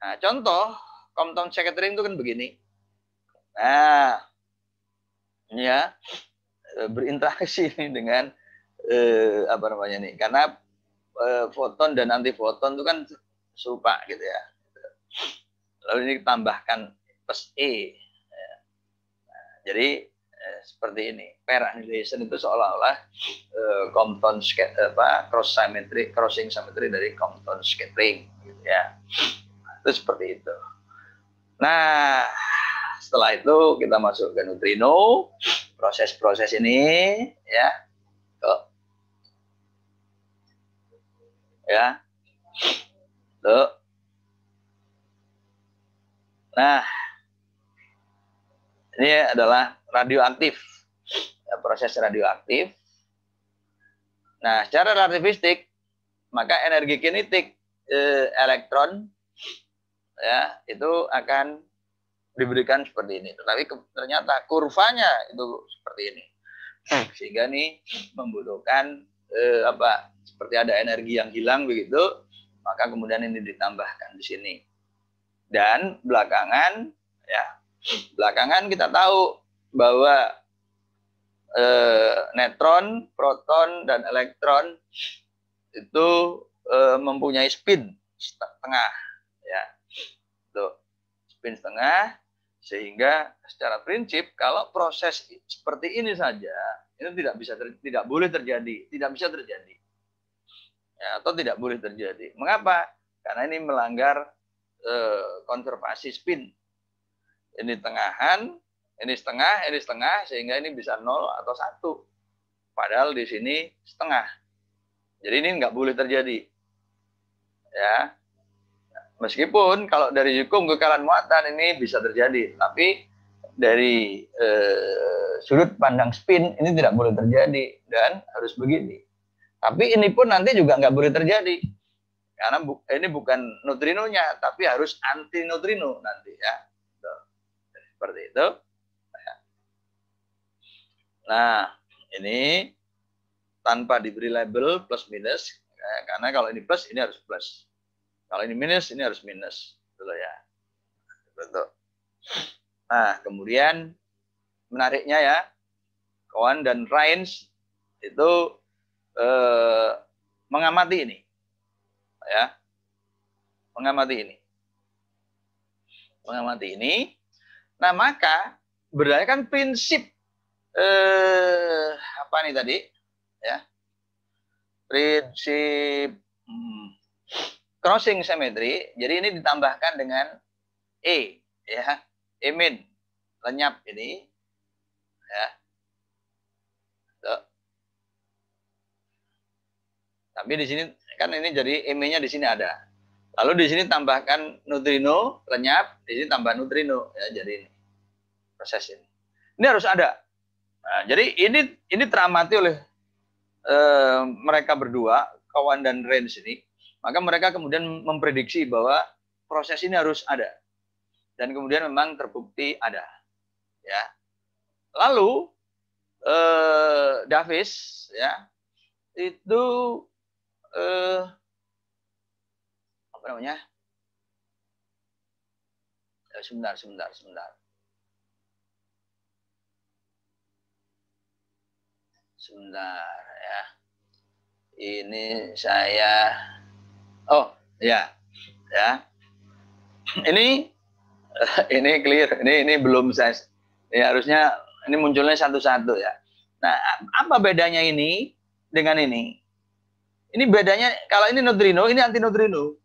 Nah, contoh Compton Secretary itu kan begini. Nah, ya e, berinteraksi ini dengan eh, apa namanya nih? Karena eh, foton dan antifoton itu kan serupa gitu ya. Lalu ini ditambahkan plus E. Ya. Nah, jadi eh, seperti ini. Pair annihilation itu seolah-olah eh, Compton apa cross symmetry, crossing symmetry dari Compton scattering gitu ya. Nah, itu seperti itu. Nah, setelah itu kita masuk ke neutrino, proses-proses ini ya Tuh. ya. Tuh. Nah, ini adalah radioaktif, ya, proses radioaktif. Nah, secara relativistik, maka energi kinetik eh, elektron ya itu akan diberikan seperti ini. Tetapi ke, ternyata kurvanya itu seperti ini, sehingga ini membutuhkan eh, apa seperti ada energi yang hilang begitu, maka kemudian ini ditambahkan di sini. Dan belakangan ya Belakangan kita tahu bahwa e, netron, proton, dan elektron itu e, mempunyai spin setengah, ya, tuh spin setengah, sehingga secara prinsip kalau proses seperti ini saja itu tidak bisa ter, tidak boleh terjadi, tidak bisa terjadi, ya, atau tidak boleh terjadi. Mengapa? Karena ini melanggar e, konservasi spin ini tengahan, ini setengah, ini setengah, sehingga ini bisa nol atau satu. Padahal di sini setengah. Jadi ini nggak boleh terjadi. Ya, meskipun kalau dari hukum kekalan muatan ini bisa terjadi, tapi dari eh, sudut pandang spin ini tidak boleh terjadi dan harus begini. Tapi ini pun nanti juga nggak boleh terjadi karena bu, ini bukan neutrinonya, tapi harus anti neutrino nanti ya seperti itu. Nah, ini tanpa diberi label plus minus, ya, karena kalau ini plus, ini harus plus. Kalau ini minus, ini harus minus. Betul gitu ya. Betul. Nah, kemudian menariknya ya, Kawan dan Rains itu eh, mengamati ini. Ya. Mengamati ini. Mengamati ini Nah, maka berdasarkan prinsip eh, apa nih tadi? Ya. Prinsip hmm, crossing symmetry. Jadi ini ditambahkan dengan e, ya. e min lenyap ini. Ya. Tapi di sini kan ini jadi e m nya di sini ada. Lalu di sini tambahkan neutrino, lenyap, di sini tambah neutrino ya jadi ini. Proses ini. Ini harus ada. Nah, jadi ini ini teramati oleh e, mereka berdua, kawan dan Ren sini. Maka mereka kemudian memprediksi bahwa proses ini harus ada. Dan kemudian memang terbukti ada. Ya. Lalu e, Davis ya itu eh, apa namanya? Eh, sebentar, sebentar, sebentar. Sebentar ya. Ini saya Oh, ya. Ya. Ini ini clear. Ini ini belum saya ini harusnya ini munculnya satu-satu ya. Nah, apa bedanya ini dengan ini? Ini bedanya kalau ini neutrino, ini anti neutrino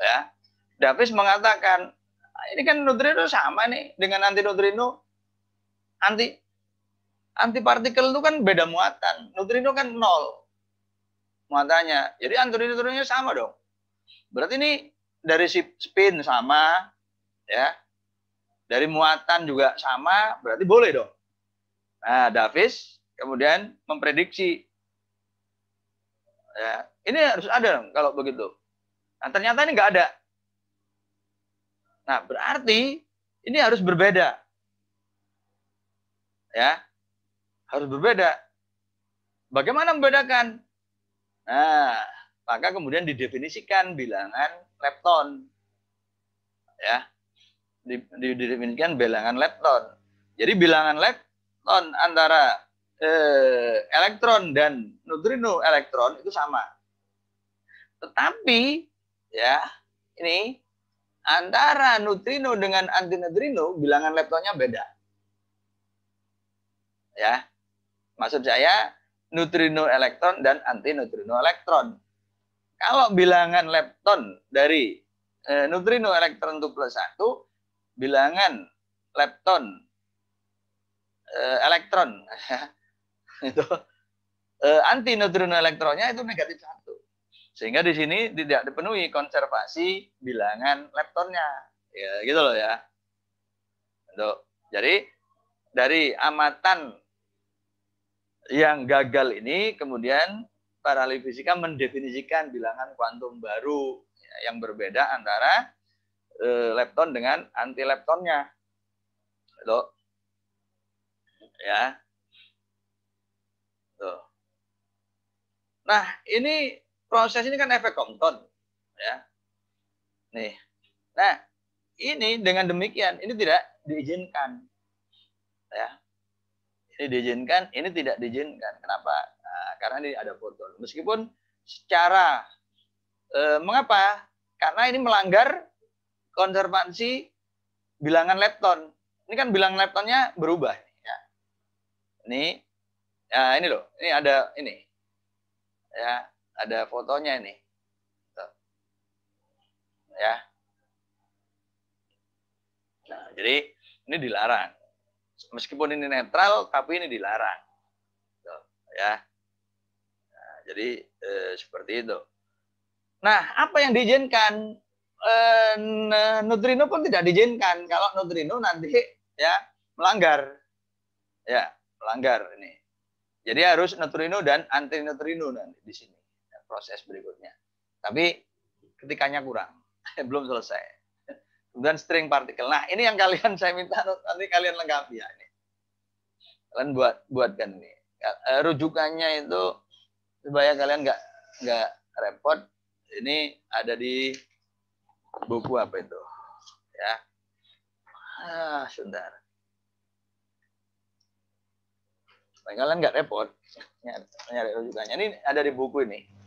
ya Davis mengatakan ini kan neutrino sama nih dengan anti neutrino anti anti partikel itu kan beda muatan neutrino kan nol muatannya jadi anti neutrino sama dong berarti ini dari spin sama ya dari muatan juga sama berarti boleh dong nah Davis kemudian memprediksi ya ini harus ada dong kalau begitu Nah, ternyata ini nggak ada. Nah, berarti ini harus berbeda. Ya. Harus berbeda. Bagaimana membedakan? Nah, maka kemudian didefinisikan bilangan lepton. Ya. Didefinisikan bilangan lepton. Jadi bilangan lepton antara eh, elektron dan neutrino elektron itu sama. Tetapi ya ini antara neutrino dengan antineutrino bilangan leptonnya beda ya maksud saya neutrino elektron dan antineutrino elektron kalau bilangan lepton dari e, neutrino elektron itu plus satu bilangan lepton e, elektron itu e, antineutrino elektronnya itu negatif satu sehingga di sini tidak dipenuhi konservasi bilangan leptonnya. Ya, gitu loh ya. Untuk, jadi dari amatan yang gagal ini kemudian para ahli fisika mendefinisikan bilangan kuantum baru ya, yang berbeda antara e, lepton dengan anti leptonnya. Loh. Ya. Tuh. Nah, ini proses ini kan efek Compton, ya. Nih. Nah, ini dengan demikian ini tidak diizinkan. Ya. Ini diizinkan, ini tidak diizinkan. Kenapa? Nah, karena ini ada foton. Meskipun secara eh, mengapa? Karena ini melanggar konservasi bilangan lepton. Ini kan bilangan leptonnya berubah. Ya. Ini, ya ini loh, ini ada ini. Ya, ada fotonya ini ya nah jadi ini dilarang meskipun ini netral tapi ini dilarang Tuh, ya nah, jadi e, seperti itu nah apa yang diizinkan e, neutrino pun tidak diizinkan kalau neutrino nanti ya melanggar ya melanggar ini jadi harus neutrino dan anti neutrino nanti di sini proses berikutnya. Tapi ketikanya kurang, belum selesai. Kemudian string partikel. Nah, ini yang kalian saya minta nanti kalian lengkapi ya ini. Kalian buat buatkan ini. Ya, eh, rujukannya itu supaya kalian nggak nggak repot. Ini ada di buku apa itu? Ya. Ah, sebentar. kalian nggak repot nyari rujukannya. Ini ada di buku ini.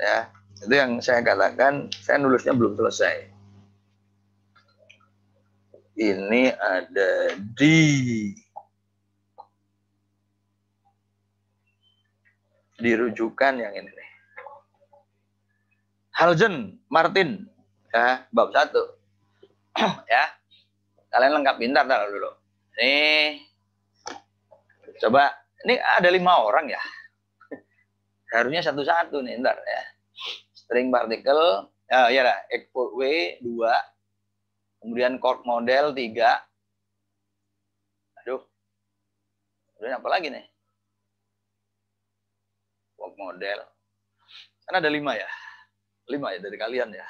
Ya, itu yang saya katakan, saya nulisnya belum selesai. Ini ada di dirujukan yang ini nih. Haljen Martin ya bab satu ya kalian lengkap pintar dulu Nih, coba ini ada lima orang ya Harusnya satu-satu nih, ntar ya. String partikel, ya, ya lah, export W 2, kemudian chord model tiga Aduh. Kemudian apa lagi nih? Chord model. Kan ada lima ya. lima ya dari kalian ya.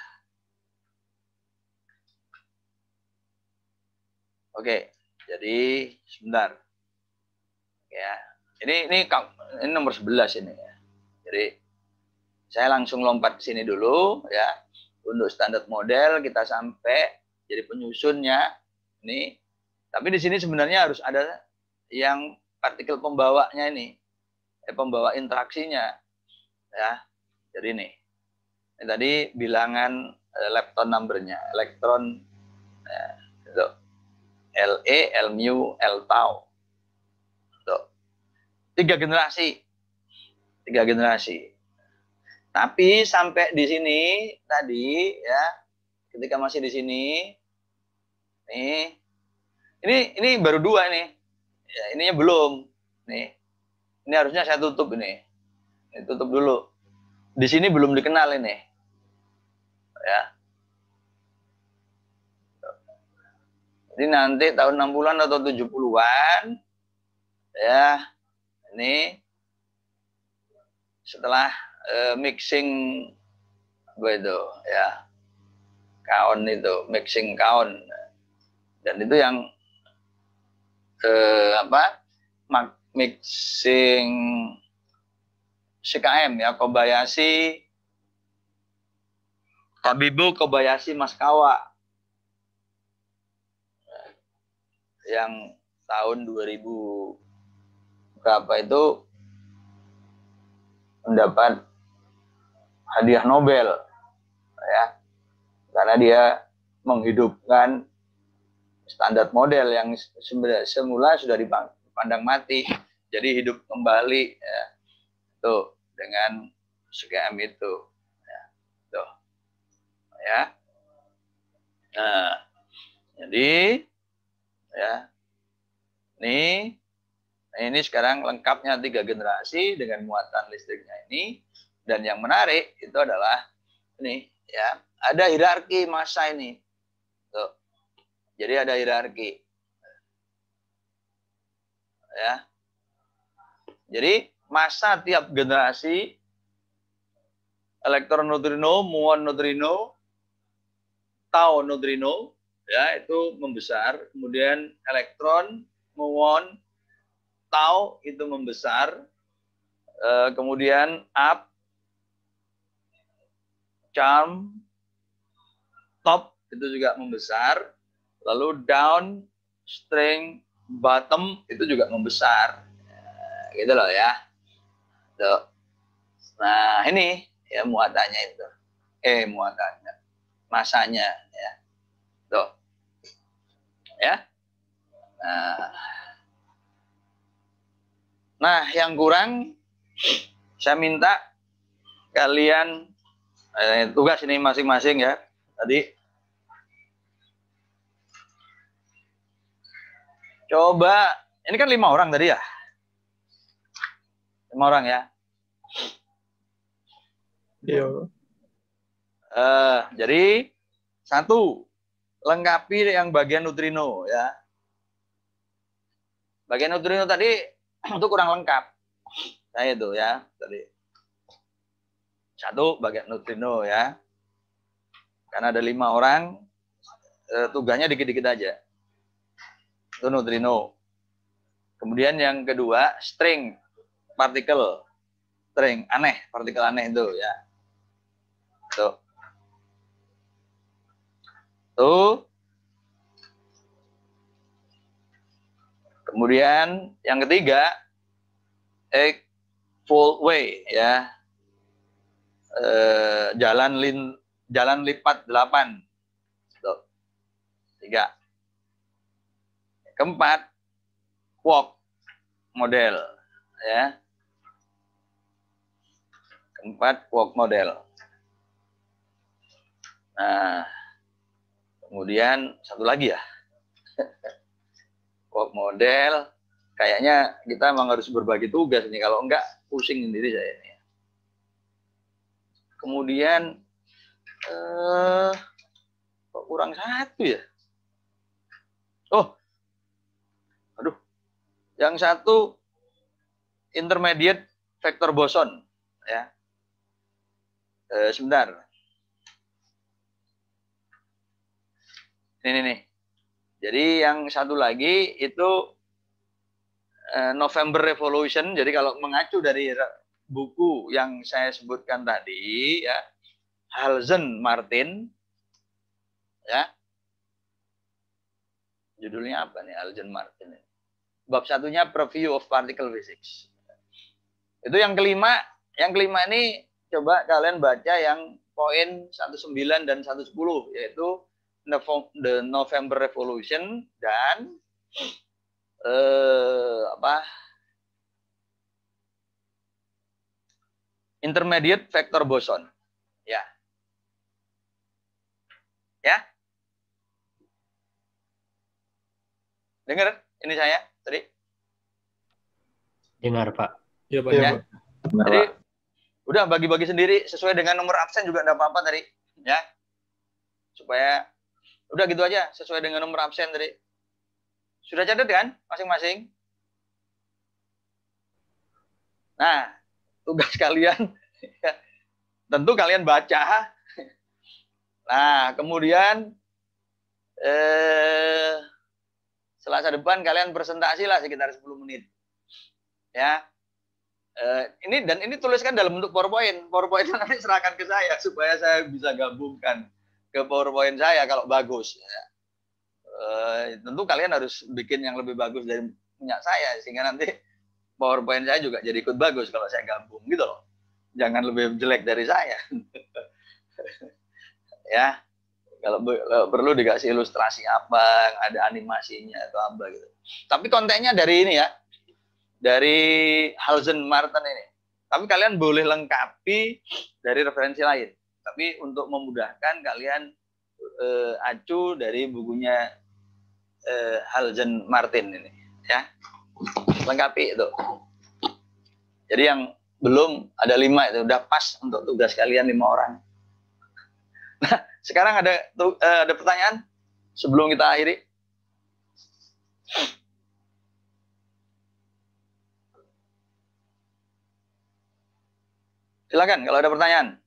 Oke, jadi sebentar. Ya. Ini ini ini nomor sebelas ini ya. Jadi saya langsung lompat sini dulu ya. Untuk standar model kita sampai jadi penyusunnya ini. Tapi di sini sebenarnya harus ada yang partikel pembawanya ini, eh, pembawa interaksinya ya. Jadi ini. ini tadi bilangan eh, lepton numbernya, elektron ya, eh, itu LE, L mu, L tau. tiga generasi tiga generasi. Tapi sampai di sini tadi ya, ketika masih di sini, nih, ini ini baru dua nih, ya, ininya belum, nih, ini harusnya saya tutup ini, ini tutup dulu. Di sini belum dikenal ini, ya. Jadi nanti tahun 60-an atau 70-an, ya, ini setelah uh, mixing gue itu ya kaon itu mixing kaon dan itu yang uh, apa mixing CKM ya Kobayashi Tabibu Kobayashi Mas kawa yang tahun 2000 berapa itu mendapat hadiah Nobel ya karena dia menghidupkan standar model yang semula sudah dipandang mati jadi hidup kembali ya. tuh dengan scam itu ya. tuh ya nah jadi ya ini Nah, ini sekarang lengkapnya tiga generasi dengan muatan listriknya ini. Dan yang menarik itu adalah ini ya, ada hierarki masa ini. Tuh. Jadi ada hierarki. Ya. Jadi masa tiap generasi elektron neutrino, muon neutrino, tau neutrino ya itu membesar, kemudian elektron, muon, tau itu membesar, uh, kemudian up, charm, top itu juga membesar, lalu down, string, bottom itu juga membesar, uh, gitu loh ya. So, Nah ini ya muatannya itu, eh muatannya, masanya ya, tuh, ya. Nah, Nah, yang kurang saya minta kalian eh, tugas ini masing-masing ya. Tadi coba ini kan lima orang tadi ya, lima orang ya. Iya. Eh, jadi satu lengkapi yang bagian neutrino ya. Bagian neutrino tadi itu kurang lengkap. Nah itu ya tadi satu bagian neutrino ya. Karena ada lima orang eh, tugasnya dikit-dikit aja. Itu neutrino. Kemudian yang kedua string partikel string aneh partikel aneh itu ya. Tuh. Tuh Kemudian yang ketiga, eight full way ya. E, jalan lin jalan lipat delapan, Tiga. Keempat, walk model ya. Keempat, walk model. Nah, kemudian satu lagi ya. Kok oh, model kayaknya kita memang harus berbagi tugas nih kalau enggak pusing sendiri saya ini kemudian eh kok kurang satu ya oh aduh yang satu intermediate vektor boson ya eh, sebentar ini nih, nih jadi yang satu lagi itu eh, November Revolution. Jadi kalau mengacu dari buku yang saya sebutkan tadi ya Halzen Martin ya judulnya apa nih Halzen Martin bab satunya preview of particle physics itu yang kelima yang kelima ini coba kalian baca yang poin 19 dan 110 yaitu The November Revolution dan eh, apa intermediate vector boson. Ya. Ya. Dengar ini saya tadi? Dengar, Pak. Iya, Pak. Ya. ya. Jadi udah bagi-bagi sendiri sesuai dengan nomor absen juga tidak apa-apa tadi, ya. Supaya Udah gitu aja sesuai dengan nomor absen tadi. Sudah catat kan masing-masing? Nah, tugas kalian tentu kalian baca. Nah, kemudian eh, Selasa depan kalian presentasi lah sekitar 10 menit. Ya. Eh, ini dan ini tuliskan dalam bentuk PowerPoint. PowerPoint nanti serahkan ke saya supaya saya bisa gabungkan ke PowerPoint saya kalau bagus. Ya. E, tentu kalian harus bikin yang lebih bagus dari punya saya sehingga nanti PowerPoint saya juga jadi ikut bagus kalau saya gabung gitu loh. Jangan lebih jelek dari saya. ya. Kalau, kalau perlu dikasih ilustrasi apa, ada animasinya atau apa gitu. Tapi kontennya dari ini ya. Dari Halzen Martin ini. Tapi kalian boleh lengkapi dari referensi lain. Tapi untuk memudahkan kalian uh, acu dari bukunya uh, Haljan Martin ini, ya. Lengkapi itu. Jadi yang belum ada lima itu udah pas untuk tugas kalian lima orang. Nah, sekarang ada uh, ada pertanyaan sebelum kita akhiri. Silakan kalau ada pertanyaan.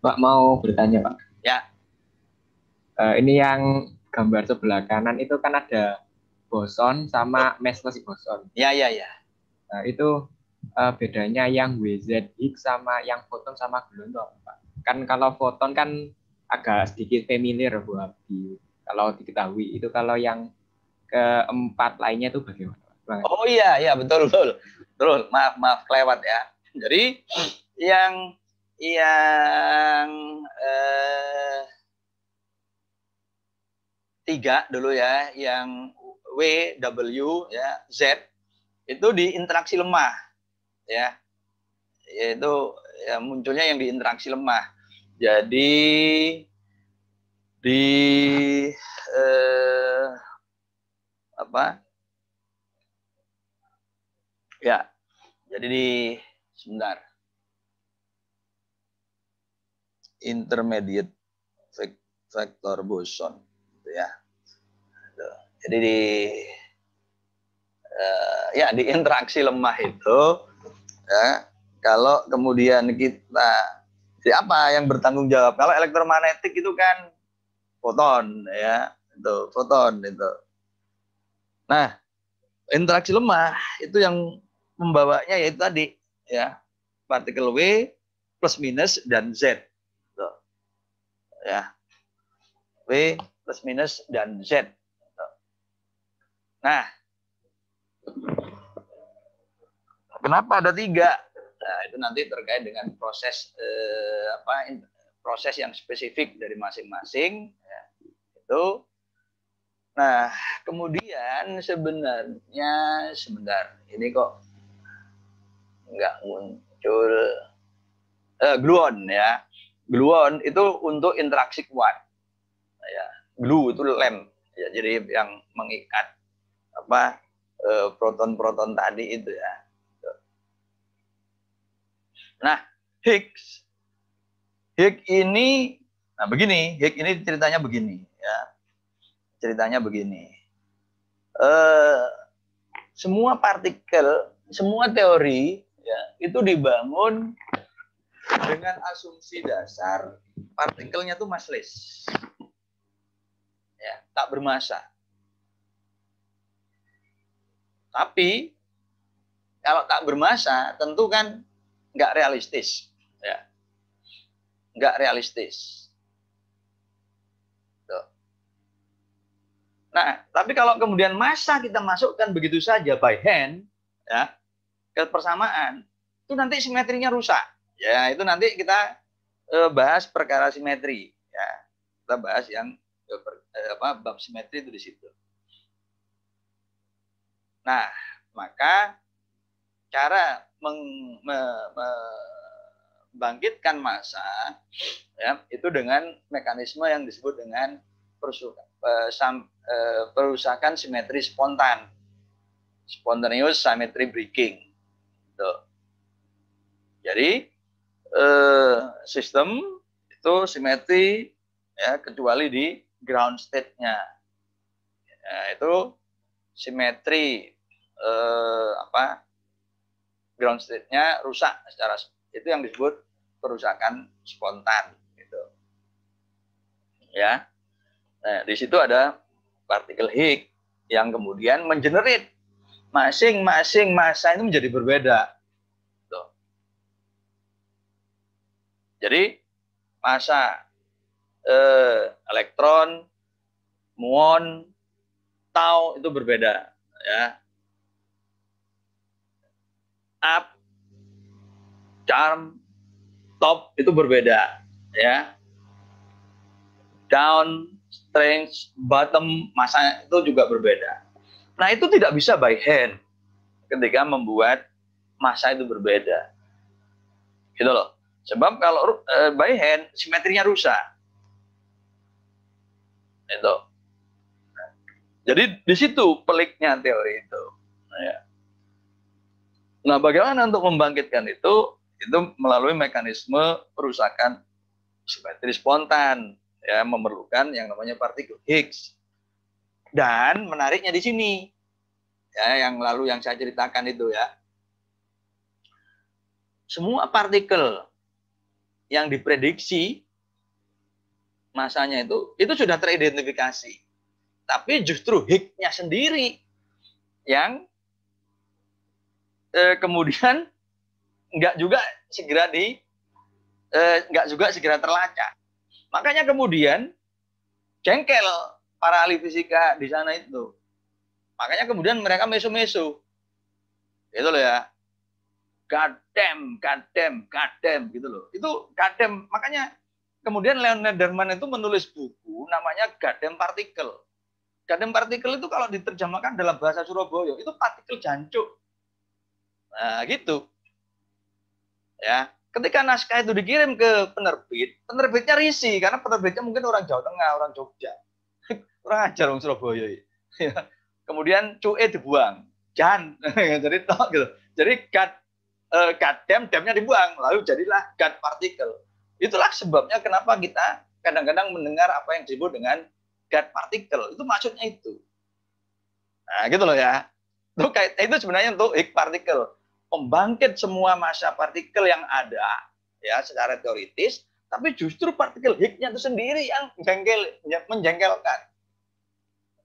Pak mau bertanya Pak. Ya. Uh, ini yang gambar sebelah kanan itu kan ada boson sama mesles boson. Ya ya ya. Uh, itu uh, bedanya yang WZ sama yang foton sama gluon tuh Pak? Kan kalau foton kan agak sedikit familiar buat di Kalau diketahui itu kalau yang keempat lainnya itu bagaimana? Pak? Oh iya iya betul betul. Betul, maaf maaf kelewat ya. Jadi yang yang eh, tiga dulu ya, yang W, W, ya, Z itu di interaksi lemah, ya, yaitu ya, munculnya yang di interaksi lemah. Jadi di eh, apa? Ya, jadi di sebentar. intermediate vector boson gitu ya gitu. jadi di uh, ya di interaksi lemah itu ya kalau kemudian kita siapa yang bertanggung jawab kalau elektromagnetik itu kan foton ya itu foton itu nah interaksi lemah itu yang membawanya yaitu tadi ya partikel W plus minus dan Z ya W plus minus dan Z. Nah, kenapa ada tiga? Nah, itu nanti terkait dengan proses eh, apa proses yang spesifik dari masing-masing. Ya, itu. Nah, kemudian sebenarnya sebentar ini kok nggak muncul eh, gluon ya gluon itu untuk interaksi kuat. Ya, glue itu lem. Ya, jadi yang mengikat apa eh, proton-proton tadi itu ya. Nah, Higgs Higgs ini nah begini, Higgs ini ceritanya begini ya. Ceritanya begini. Eh semua partikel, semua teori ya, itu dibangun dengan asumsi dasar partikelnya tuh maslis. Ya, tak bermasa. Tapi kalau tak bermasa tentu kan nggak realistis. Ya. Nggak realistis. Nah, tapi kalau kemudian masa kita masukkan begitu saja by hand, ya, ke persamaan, itu nanti simetrinya rusak Ya, itu nanti kita eh, bahas perkara simetri ya. Kita bahas yang eh, eh, apa bab simetri itu di situ. Nah, maka cara meng, me, me, membangkitkan massa ya, itu dengan mekanisme yang disebut dengan perusakan, perusakan simetri spontan spontaneous symmetry breaking Tuh. jadi Eh, sistem itu simetri ya kecuali di ground state-nya. Ya, itu simetri eh, apa ground state-nya rusak secara itu yang disebut kerusakan spontan gitu. Ya. Nah, di situ ada partikel Higgs yang kemudian mengenerate masing-masing masa itu menjadi berbeda. Jadi masa eh, elektron, muon, tau itu berbeda ya. Up, charm, top itu berbeda ya. Down, strength, bottom, masa itu juga berbeda. Nah, itu tidak bisa by hand ketika membuat masa itu berbeda. Gitu loh. Sebab kalau uh, by hand simetrinya rusak. Itu. jadi di situ peliknya teori itu. Nah, ya. nah bagaimana untuk membangkitkan itu? Itu melalui mekanisme perusakan simetri spontan, ya memerlukan yang namanya partikel Higgs. Dan menariknya di sini, ya yang lalu yang saya ceritakan itu ya, semua partikel yang diprediksi masanya itu itu sudah teridentifikasi. Tapi justru hiknya sendiri yang eh, kemudian nggak juga segera di eh, nggak juga segera terlacak. Makanya kemudian jengkel para ahli fisika di sana itu. Makanya kemudian mereka mesu-mesu Itu loh ya gadem, gadem, gadem gitu loh. Itu gadem. Makanya kemudian Leon Nederman itu menulis buku namanya Gadem Partikel. Gadem partikel itu kalau diterjemahkan dalam bahasa Surabaya itu partikel jancuk. Nah, gitu. Ya, ketika naskah itu dikirim ke penerbit, penerbitnya risi karena penerbitnya mungkin orang Jawa Tengah, orang Jogja. orang ajar orang Surabaya. Ya, kemudian cue dibuang. Jan. Jadi tok gitu. Jadi gad eh, dam, damnya dibuang lalu jadilah God particle itulah sebabnya kenapa kita kadang-kadang mendengar apa yang disebut dengan God particle itu maksudnya itu nah gitu loh ya itu itu sebenarnya untuk ik particle pembangkit semua masa partikel yang ada ya secara teoritis tapi justru partikel Higgsnya itu sendiri yang jengkel menjengkelkan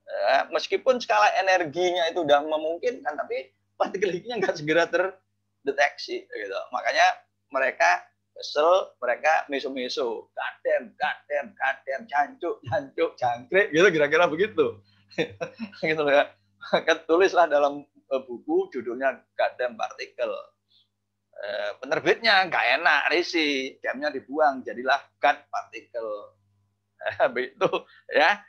eh, meskipun skala energinya itu sudah memungkinkan tapi partikel Higgsnya nggak segera ter deteksi gitu. Makanya mereka kesel, mereka mesu-mesu, gaden, gaden, gaden, jancuk, jancuk, jangkrik, gitu kira-kira begitu. gitu ya. Maka tulislah dalam eh, buku judulnya gaden partikel. Eh, penerbitnya nggak enak, risi, jamnya dibuang, jadilah gad partikel. begitu ya.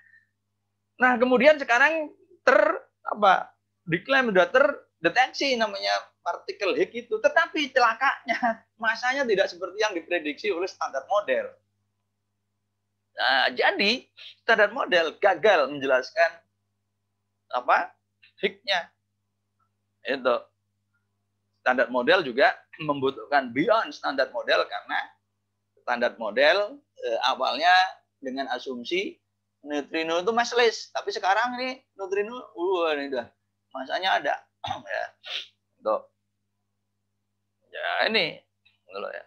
Nah kemudian sekarang ter apa diklaim sudah ter detensi namanya partikel Higgs itu. Tetapi celakanya masanya tidak seperti yang diprediksi oleh standar model. Nah, jadi standar model gagal menjelaskan apa higgs Itu standar model juga membutuhkan beyond standar model karena standar model eh, awalnya dengan asumsi neutrino itu massless tapi sekarang ini neutrino uh, ini dah masanya ada ya untuk ya ini dulu gitu ya.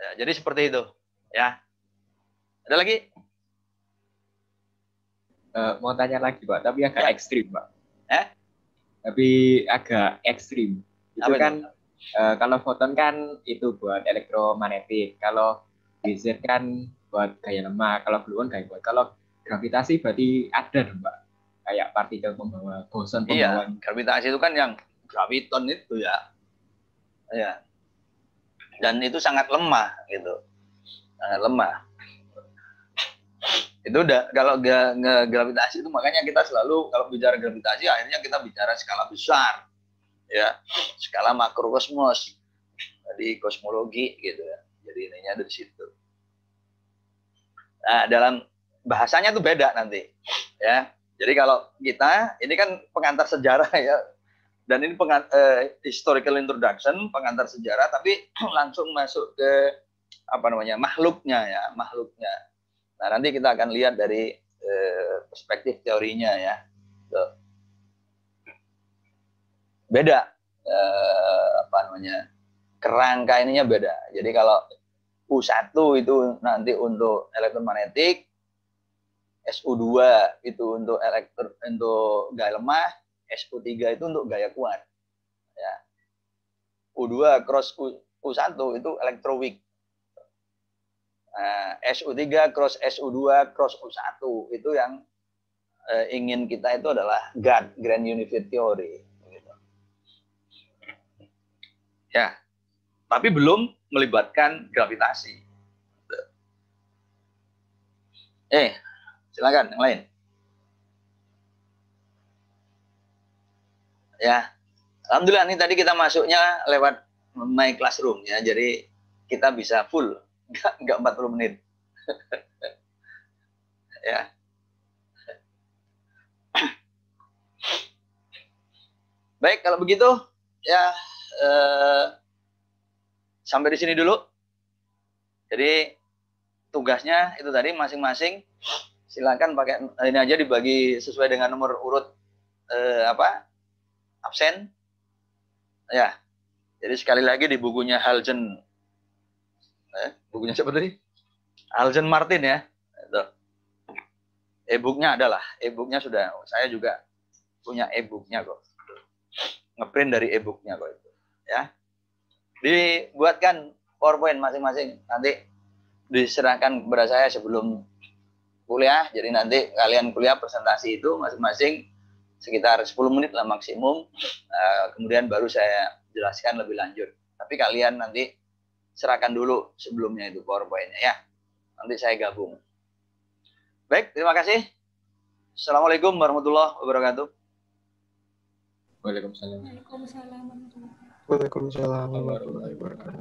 ya jadi seperti itu ya ada lagi uh, mau tanya lagi pak tapi agak ya. ekstrim pak eh tapi agak ekstrim itu Apa kan itu? Uh, eh, kalau foton kan itu buat elektromagnetik kalau laser kan buat gaya lemah kalau gluon gaya kuat kalau gravitasi berarti ada dong mbak kayak partikel pembawa boson iya, pembawa. Iya, gravitasi itu kan yang graviton itu ya. Ya. Dan itu sangat lemah gitu. Sangat lemah. Itu udah kalau nggak gravitasi itu makanya kita selalu kalau bicara gravitasi akhirnya kita bicara skala besar. Ya, skala makrokosmos. Jadi kosmologi gitu ya. Jadi ininya dari situ. Nah, dalam bahasanya tuh beda nanti. Ya, jadi kalau kita ini kan pengantar sejarah ya, dan ini pengan, eh, historical introduction pengantar sejarah, tapi langsung masuk ke apa namanya makhluknya ya makhluknya. Nah nanti kita akan lihat dari eh, perspektif teorinya ya. So, Beda eh, apa namanya kerangka ininya beda. Jadi kalau U1 itu nanti untuk elektromagnetik, so 2 itu untuk elektro untuk gaya lemah, so 3 itu untuk gaya kuat. Ya. U2 cross U, U1 itu weak. Nah, so 3 cross so 2 cross U1 itu yang eh, ingin kita itu adalah GAT, Grand Unified Theory. Gitu. Ya, tapi belum melibatkan gravitasi. Eh, Silakan yang lain. Ya, alhamdulillah ini tadi kita masuknya lewat my classroom ya, jadi kita bisa full, nggak nggak 40 menit. ya. Baik, kalau begitu ya eh, sampai di sini dulu. Jadi tugasnya itu tadi masing-masing silakan pakai ini aja dibagi sesuai dengan nomor urut eh, apa absen ya jadi sekali lagi di bukunya Haljen eh, bukunya siapa tadi Haljen Martin ya itu e-booknya adalah e-booknya sudah saya juga punya e-booknya kok ngeprint dari e-booknya kok itu ya dibuatkan PowerPoint masing-masing nanti diserahkan kepada saya sebelum kuliah jadi nanti kalian kuliah presentasi itu masing-masing sekitar 10 menit lah maksimum uh, kemudian baru saya jelaskan lebih lanjut tapi kalian nanti serahkan dulu sebelumnya itu powerpointnya ya nanti saya gabung baik terima kasih assalamualaikum warahmatullahi wabarakatuh Waalaikumsalam. Waalaikumsalam. Waalaikumsalam warahmatullahi wabarakatuh.